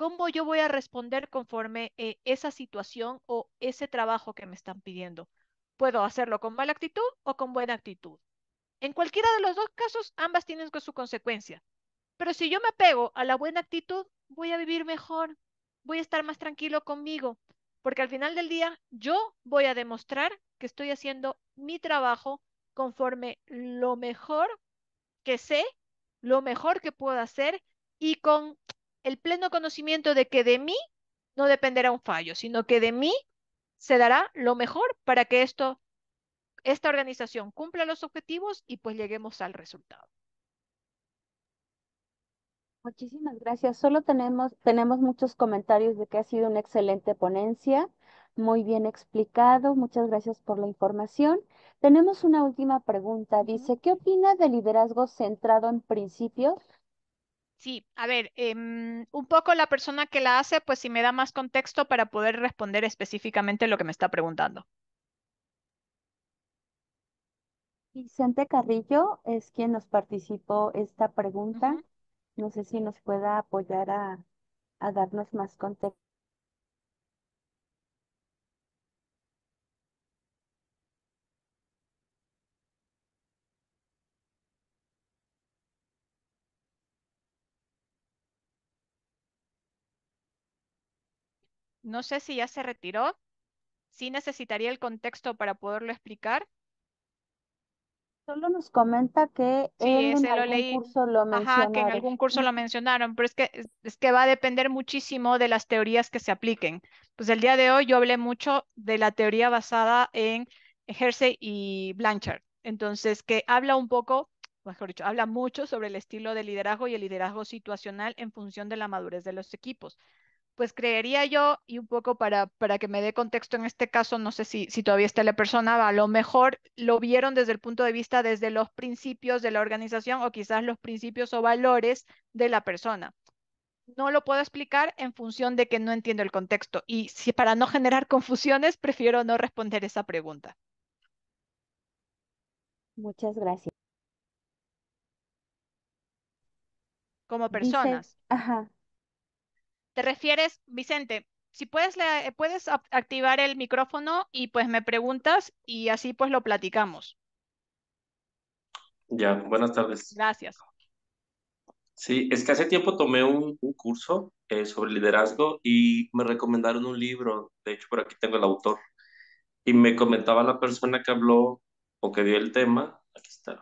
¿Cómo yo voy a responder conforme eh, esa situación o ese trabajo que me están pidiendo? Puedo hacerlo con mala actitud o con buena actitud. En cualquiera de los dos casos, ambas tienen su consecuencia. Pero si yo me apego a la buena actitud, voy a vivir mejor, voy a estar más tranquilo conmigo, porque al final del día yo voy a demostrar que estoy haciendo mi trabajo conforme lo mejor que sé, lo mejor que puedo hacer y con el pleno conocimiento de que de mí no dependerá un fallo, sino que de mí se dará lo mejor para que esto, esta organización cumpla los objetivos y pues lleguemos al resultado. Muchísimas gracias. Solo tenemos, tenemos muchos comentarios de que ha sido una excelente ponencia, muy bien explicado. Muchas gracias por la información. Tenemos una última pregunta. Dice, ¿qué opina del liderazgo centrado en principios Sí, a ver, em, un poco la persona que la hace, pues si me da más contexto para poder responder específicamente lo que me está preguntando. Vicente Carrillo es quien nos participó esta pregunta. No sé si nos pueda apoyar a darnos más contexto. No sé si ya se retiró. Sí necesitaría el contexto para poderlo explicar. Solo nos comenta que en algún curso lo mencionaron. pero es que, es que va a depender muchísimo de las teorías que se apliquen. Pues el día de hoy yo hablé mucho de la teoría basada en Hersey y Blanchard. Entonces, que habla un poco, mejor dicho, habla mucho sobre el estilo de liderazgo y el liderazgo situacional en función de la madurez de los equipos pues creería yo, y un poco para, para que me dé contexto en este caso, no sé si, si todavía está la persona, a lo mejor lo vieron desde el punto de vista desde los principios de la organización o quizás los principios o valores de la persona. No lo puedo explicar en función de que no entiendo el contexto y si para no generar confusiones prefiero no responder esa pregunta. Muchas gracias. Como personas. ajá, te refieres, Vicente, si puedes, eh, puedes activar el micrófono y pues me preguntas y así pues lo platicamos. Ya, buenas tardes. Gracias. Sí, es que hace tiempo tomé un, curso eh, sobre liderazgo y me recomendaron un libro, de hecho por aquí tengo el autor, y me comentaba la persona que habló o que dio el tema, aquí está,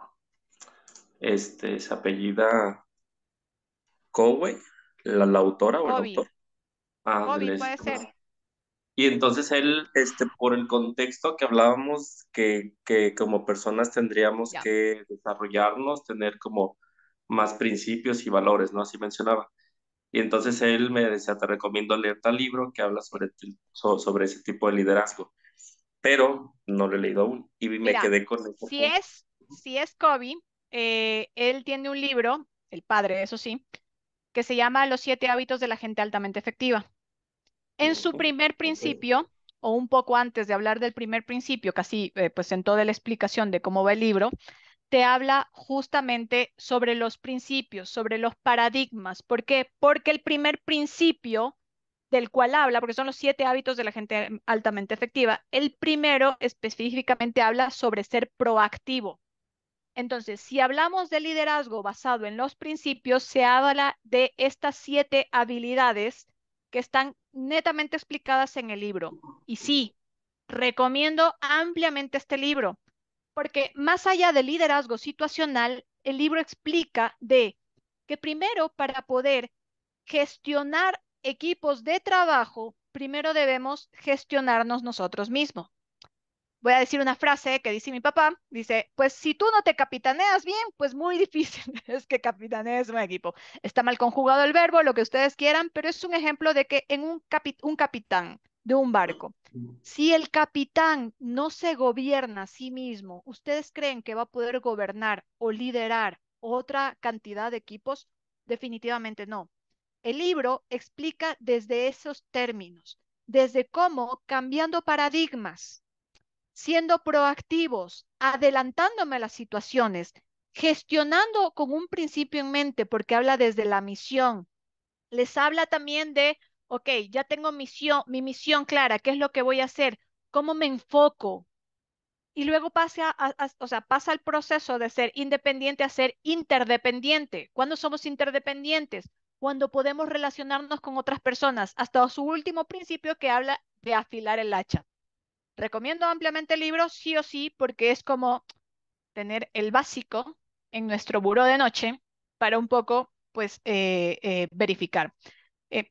este, se apellida Coway, la, autora o el autor. puede ser. Y entonces él, este, por el contexto que hablábamos, que, que como personas tendríamos que desarrollarnos, tener como más principios y valores, ¿no? Así mencionaba. Y entonces él me decía, te recomiendo leer tal libro que habla sobre, sobre ese tipo de liderazgo. Pero no lo he leído aún y me quedé con eso. Si es, si es Kobe, eh, él tiene un libro, el padre, eso sí, que se llama Los siete hábitos de la gente altamente efectiva. En su primer principio, o un poco antes de hablar del primer principio, casi eh, pues en toda la explicación de cómo va el libro, te habla justamente sobre los principios, sobre los paradigmas. ¿Por qué? Porque el primer principio del cual habla, porque son los siete hábitos de la gente altamente efectiva, el primero específicamente habla sobre ser proactivo. Entonces, si hablamos de liderazgo basado en los principios, se habla de estas siete habilidades que están netamente explicadas en el libro. Y sí, recomiendo ampliamente este libro, porque más allá del liderazgo situacional, el libro explica de que primero para poder gestionar equipos de trabajo, primero debemos gestionarnos nosotros mismos voy a decir una frase que dice mi papá, dice, pues si tú no te capitaneas bien, pues muy difícil es que capitanees un equipo. Está mal conjugado el verbo, lo que ustedes quieran, pero es un ejemplo de que en un, un capitán de un barco, si el capitán no se gobierna a sí mismo, ¿ustedes creen que va a poder gobernar o liderar otra cantidad de equipos? Definitivamente no. El libro explica desde esos términos, desde cómo cambiando paradigmas, siendo proactivos, adelantándome a las situaciones, gestionando con un principio en mente, porque habla desde la misión. Les habla también de, ok, ya tengo misión, mi misión clara, qué es lo que voy a hacer, cómo me enfoco. Y luego pasa, o sea, pasa el proceso de ser independiente a ser interdependiente. ¿Cuándo somos interdependientes? Cuando podemos relacionarnos con otras personas, hasta su último principio que habla de afilar el hacha. Recomiendo ampliamente el libro, sí o sí, porque es como tener el básico en nuestro buró de noche para un poco, pues, eh, eh, verificar. Eh,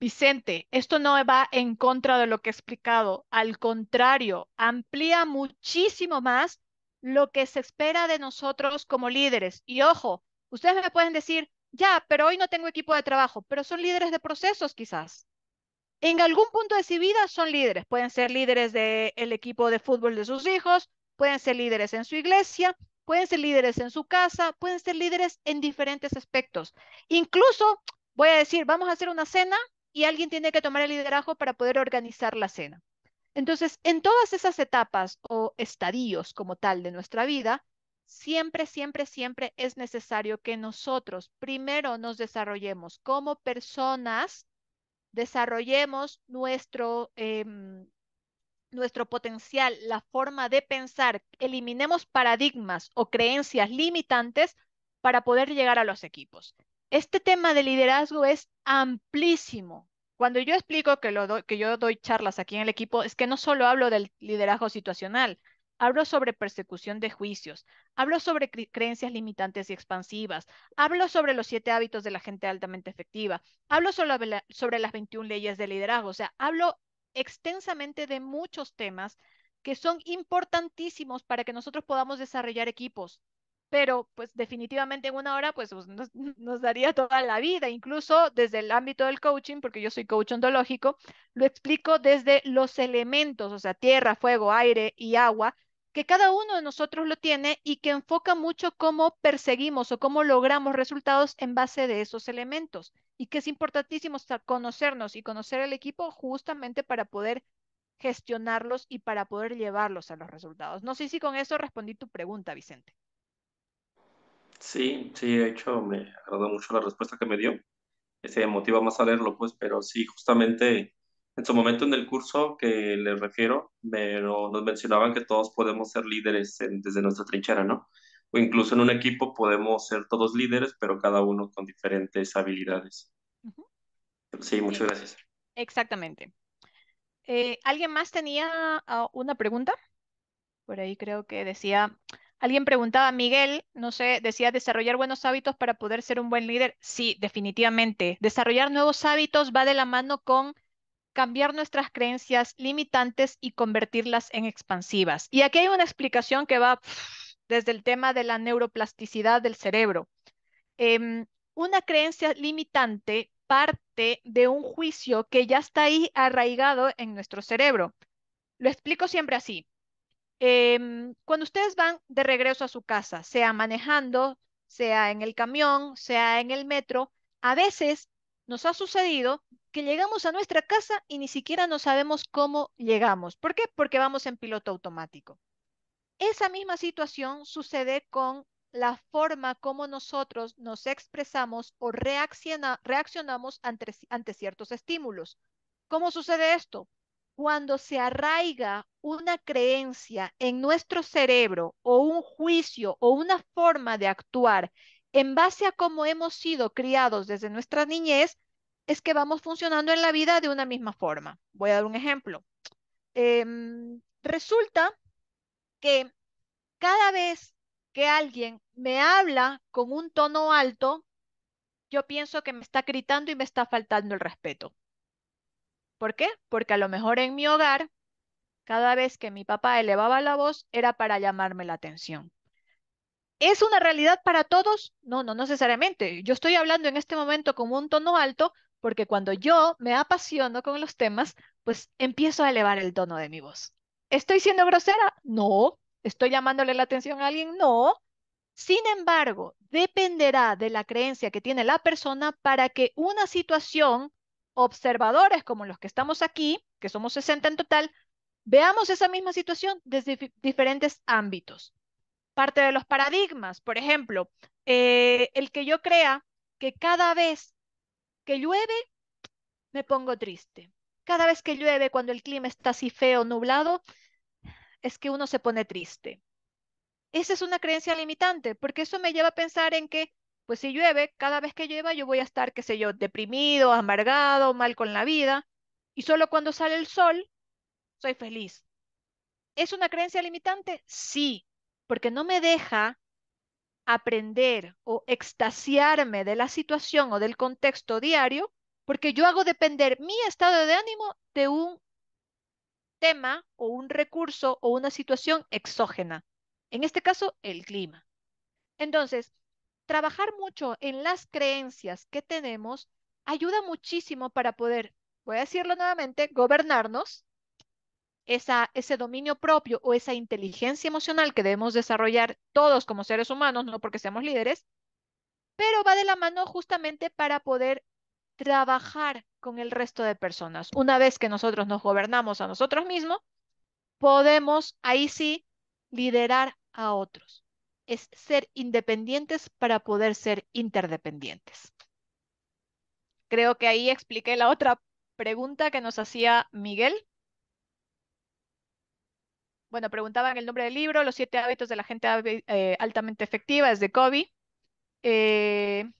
Vicente, esto no va en contra de lo que he explicado, al contrario, amplía muchísimo más lo que se espera de nosotros como líderes. Y ojo, ustedes me pueden decir, ya, pero hoy no tengo equipo de trabajo, pero son líderes de procesos quizás en algún punto de su vida son líderes. Pueden ser líderes del equipo de fútbol de sus hijos, pueden ser líderes en su iglesia, pueden ser líderes en su casa, pueden ser líderes en diferentes aspectos. Incluso voy a decir, vamos a hacer una cena y alguien tiene que tomar el liderazgo para poder organizar la cena. Entonces, en todas esas etapas o estadios como tal de nuestra vida, siempre, siempre, siempre es necesario que nosotros primero nos desarrollemos como personas desarrollemos nuestro, em, nuestro potencial, la forma de pensar, eliminemos paradigmas o creencias limitantes para poder llegar a los equipos. Este tema de liderazgo es amplísimo. Cuando yo explico que, lo que yo doy charlas aquí en el equipo, es que no solo hablo del liderazgo situacional, hablo sobre persecución de juicios, hablo sobre creencias limitantes y expansivas, hablo sobre los siete hábitos de la gente altamente efectiva, hablo sobre, sobre las 21 leyes de liderazgo, o sea, hablo extensamente de muchos temas que son importantísimos para que nosotros podamos desarrollar equipos. Pero, pues definitivamente en una hora, pues nos, nos, daría toda la vida, incluso desde el ámbito del coaching, porque yo soy coach ontológico, lo explico desde los elementos, o sea, tierra, fuego, aire y agua, que cada uno de nosotros lo tiene y que enfoca mucho cómo perseguimos o cómo logramos resultados en base de esos elementos. Y que es importantísimo conocernos y conocer el equipo justamente para poder gestionarlos y para poder llevarlos a los resultados. No sé si con eso respondí tu pregunta, Vicente. Sí, sí, de hecho me agradó mucho la respuesta que me dio. Este, me motiva más a leerlo, pues, pero sí, justamente en su momento en el curso que les refiero, pero nos mencionaban que todos podemos ser líderes desde nuestra trinchera, ¿no? O incluso en un equipo podemos ser todos líderes, pero cada uno con diferentes habilidades. Sí, muchas gracias. Exactamente. Eh, ¿Alguien más tenía ah, una pregunta? Por ahí creo que decía, alguien preguntaba, Miguel, no sé, decía desarrollar buenos hábitos para poder ser un buen líder. Sí, definitivamente. Desarrollar nuevos hábitos va de la mano con cambiar nuestras creencias limitantes y convertirlas en expansivas. Y aquí hay una explicación que va desde el tema de la neuroplasticidad del cerebro. Em, una creencia limitante parte de un juicio que ya está ahí arraigado en nuestro cerebro. Lo explico siempre así. Em, cuando ustedes van de regreso a su casa, sea manejando, sea en el camión, sea en el metro, a veces nos ha sucedido que llegamos a nuestra casa y ni siquiera nos sabemos cómo llegamos. ¿Por qué? Porque vamos en piloto automático. Esa misma situación sucede con la forma como nosotros nos expresamos o reaccionamos ante, ante ciertos estímulos. ¿Cómo sucede esto? Cuando se arraiga una creencia en nuestro cerebro o un juicio o una forma de actuar en base a cómo hemos sido criados desde nuestra niñez, es que vamos funcionando en la vida de una misma forma. Voy a dar un ejemplo. Em, resulta que cada vez que alguien me habla con un tono alto, yo pienso que me está gritando y me está faltando el respeto. ¿Por qué? Porque a lo mejor en mi hogar, cada vez que mi papá elevaba la voz, era para llamarme la atención. ¿Es una realidad para todos? No, no necesariamente. Yo estoy hablando en este momento con un tono alto porque cuando yo me apasiono con los temas, pues empiezo a elevar el tono de mi voz. ¿Estoy siendo grosera? No. ¿Estoy llamándole la atención a alguien? No. Sin embargo, dependerá de la creencia que tiene la persona para que una situación, observadores como los que estamos aquí, que somos 60 en total, veamos esa misma situación desde diferentes ámbitos. Parte de los paradigmas, por ejemplo, eh, el que yo crea que cada vez que llueve, me pongo triste. Cada vez que llueve, cuando el clima está así feo, nublado, es que uno se pone triste. Esa es una creencia limitante, porque eso me lleva a pensar en que, pues si llueve, cada vez que llueva yo voy a estar, qué sé yo, deprimido, amargado, mal con la vida, y solo cuando sale el sol, soy feliz. ¿Es una creencia limitante? Sí, porque no me deja aprender o extasiarme de la situación o del contexto diario, porque yo hago depender mi estado de ánimo de un tema o un recurso o una situación exógena, en este caso el clima. Entonces, trabajar mucho en las creencias que tenemos ayuda muchísimo para poder, voy a decirlo nuevamente, gobernarnos ese dominio propio o esa inteligencia emocional que debemos desarrollar todos como seres humanos, no porque seamos líderes, pero va de la mano justamente para poder trabajar con el resto de personas. Una vez que nosotros nos gobernamos a nosotros mismos, podemos ahí sí liderar a otros. Es ser independientes para poder ser interdependientes. Creo que ahí expliqué la otra pregunta que nos hacía Miguel. Bueno, preguntaban el nombre del libro, Los siete hábitos de la gente eh, altamente efectiva, es de Kobe. Eh,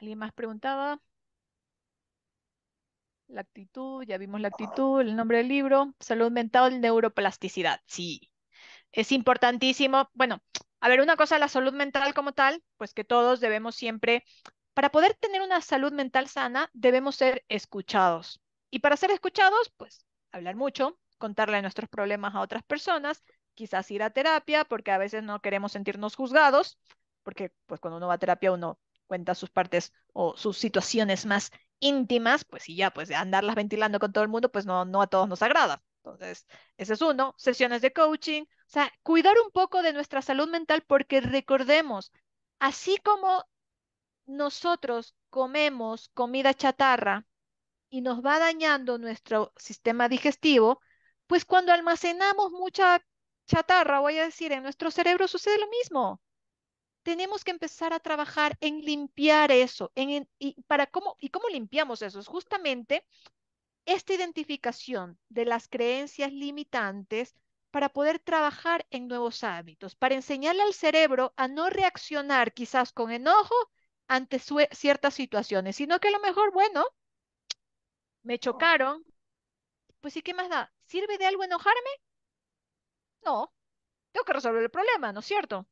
¿Alguien más preguntaba? La actitud, ya vimos la actitud, el nombre del libro, salud mental, neuroplasticidad, sí. Es importantísimo. Bueno, a ver, una cosa, la salud mental como tal, pues que todos debemos siempre, para poder tener una salud mental sana, debemos ser escuchados. Y para ser escuchados, pues hablar mucho, contarle nuestros problemas a otras personas, quizás ir a terapia, porque a veces no queremos sentirnos juzgados, porque pues cuando uno va a terapia uno cuenta sus partes o sus situaciones más íntimas, pues y ya, pues de andarlas ventilando con todo el mundo, pues no, no a todos nos agrada. Entonces, ese es uno, sesiones de coaching, o sea, cuidar un poco de nuestra salud mental porque recordemos, así como nosotros comemos comida chatarra y nos va dañando nuestro sistema digestivo, pues cuando almacenamos mucha chatarra, voy a decir, en nuestro cerebro sucede lo mismo. Tenemos que empezar a trabajar en limpiar eso. y, cómo, ¿Y cómo limpiamos eso? Es justamente esta identificación de las creencias limitantes para poder trabajar en nuevos hábitos, para enseñarle al cerebro a no reaccionar quizás con enojo ante ciertas situaciones, sino que a lo mejor, bueno, me chocaron, pues sí, ¿qué más da? ¿Sirve de algo enojarme? No. Tengo que resolver el problema, ¿no es cierto?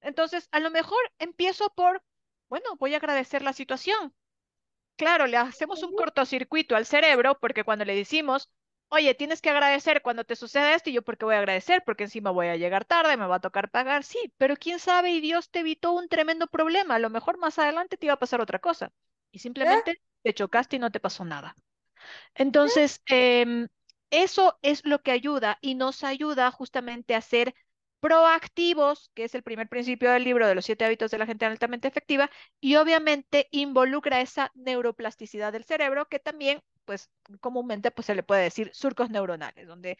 Entonces, a lo mejor empiezo por, bueno, voy a agradecer la situación. Claro, le hacemos un cortocircuito al cerebro porque cuando le decimos, oye, tienes que agradecer cuando te suceda esto, y yo, ¿por qué voy a agradecer? Porque encima voy a llegar tarde, me va a tocar pagar. Sí, pero quién sabe, y Dios te evitó un tremendo problema. A lo mejor más adelante te iba a pasar otra cosa. Y ¿Eh? simplemente te chocaste y no te pasó nada. ¿Eh? Entonces, ¿Eh? Eso es lo que ayuda y nos ayuda justamente a ser proactivos, que es el primer principio del libro de los siete hábitos de la gente altamente efectiva, y obviamente involucra esa neuroplasticidad del cerebro que también, pues comúnmente, pues se le puede decir surcos neuronales, donde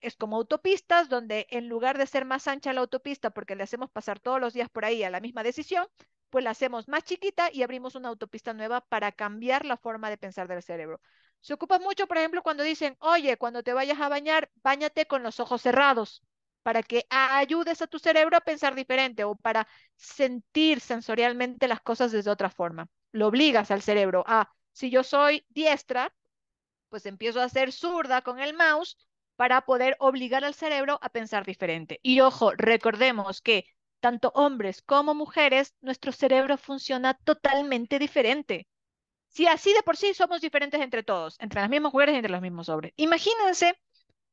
es como autopistas, donde en lugar de ser más ancha la autopista, porque le hacemos pasar todos los días por ahí a la misma decisión, pues la hacemos más chiquita y abrimos una autopista nueva para cambiar la forma de pensar del cerebro. Se ocupa mucho, por ejemplo, cuando dicen, oye, cuando te vayas a bañar, bañate con los ojos cerrados, para que ayudes a tu cerebro a pensar diferente o para sentir sensorialmente las cosas desde otra forma. Lo obligas al cerebro a, si yo soy diestra, pues empiezo a ser zurda con el mouse para poder obligar al cerebro a pensar diferente. Y ojo, recordemos que tanto hombres como mujeres, nuestro cerebro funciona totalmente diferente. Si así de por sí somos diferentes entre todos, entre las mismas mujeres y entre los mismos hombres. Imagínense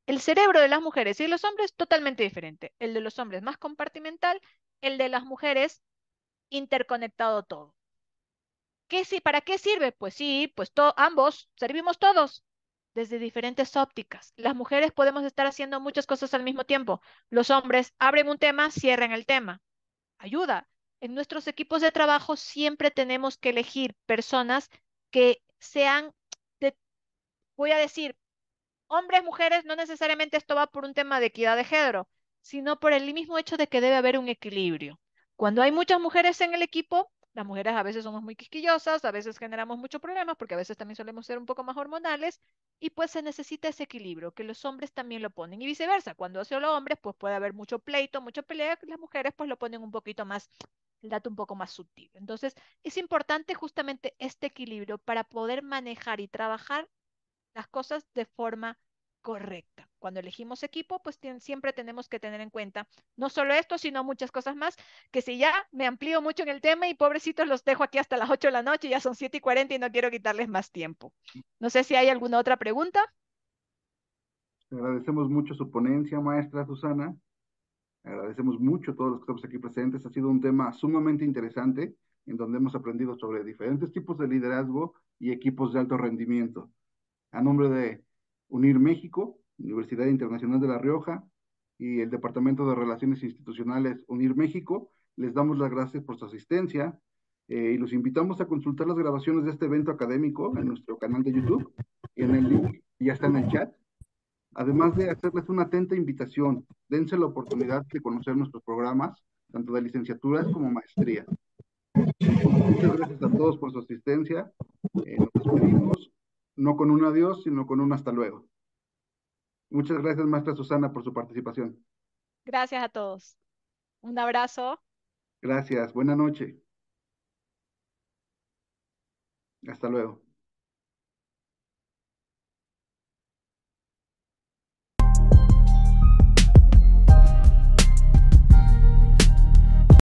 el cerebro de las mujeres y los hombres totalmente diferente. El de los hombres más compartimental, el de las mujeres interconectado todo. ¿Qué, si, ¿Para qué sirve? Pues sí, pues ambos servimos todos desde diferentes ópticas. Las mujeres podemos estar haciendo muchas cosas al mismo tiempo. Los hombres abren un tema, cierran el tema. Ayuda. En nuestros equipos de trabajo siempre tenemos que elegir personas que sean, voy a decir, hombres, mujeres, no necesariamente esto va por un tema de equidad de género, sino por el mismo hecho de que debe haber un equilibrio. Cuando hay muchas mujeres en el equipo, las mujeres a veces somos muy quisquillosas, a veces generamos muchos problemas, porque a veces también solemos ser un poco más hormonales, y pues se necesita ese equilibrio, que los hombres también lo ponen, y viceversa. Cuando hace los hombres, pues puede haber mucho pleito, mucha pelea, las mujeres pues lo ponen un poquito más el dato un poco más sutil. Entonces, es importante justamente este equilibrio para poder manejar y trabajar las cosas de forma correcta. Cuando elegimos equipo, pues siempre tenemos que tener en cuenta no solo esto, sino muchas cosas más, que si ya me amplío mucho en el tema y pobrecitos los dejo aquí hasta las 8 de la noche, ya son siete y cuarenta y no quiero quitarles más tiempo. No sé si hay alguna otra pregunta. Agradecemos mucho su ponencia, maestra Susana. Agradecemos mucho a todos los que estamos aquí presentes. Ha sido un tema sumamente interesante en donde hemos aprendido sobre diferentes tipos de liderazgo y equipos de alto rendimiento. A nombre de Unir México, Universidad Internacional de La Rioja y el Departamento de Relaciones Institucionales Unir México, les damos las gracias por su asistencia eh, y los invitamos a consultar las grabaciones de este evento académico en nuestro canal de YouTube y en el link ya está en el chat además de hacerles una atenta invitación, dense la oportunidad de conocer nuestros programas, tanto de licenciaturas como maestría. Muchas gracias a todos por su asistencia. Eh, nos despedimos, no con un adiós, sino con un hasta luego. Muchas gracias, maestra Susana, por su participación. Gracias a todos. Un abrazo. Gracias, buena noche. Hasta luego.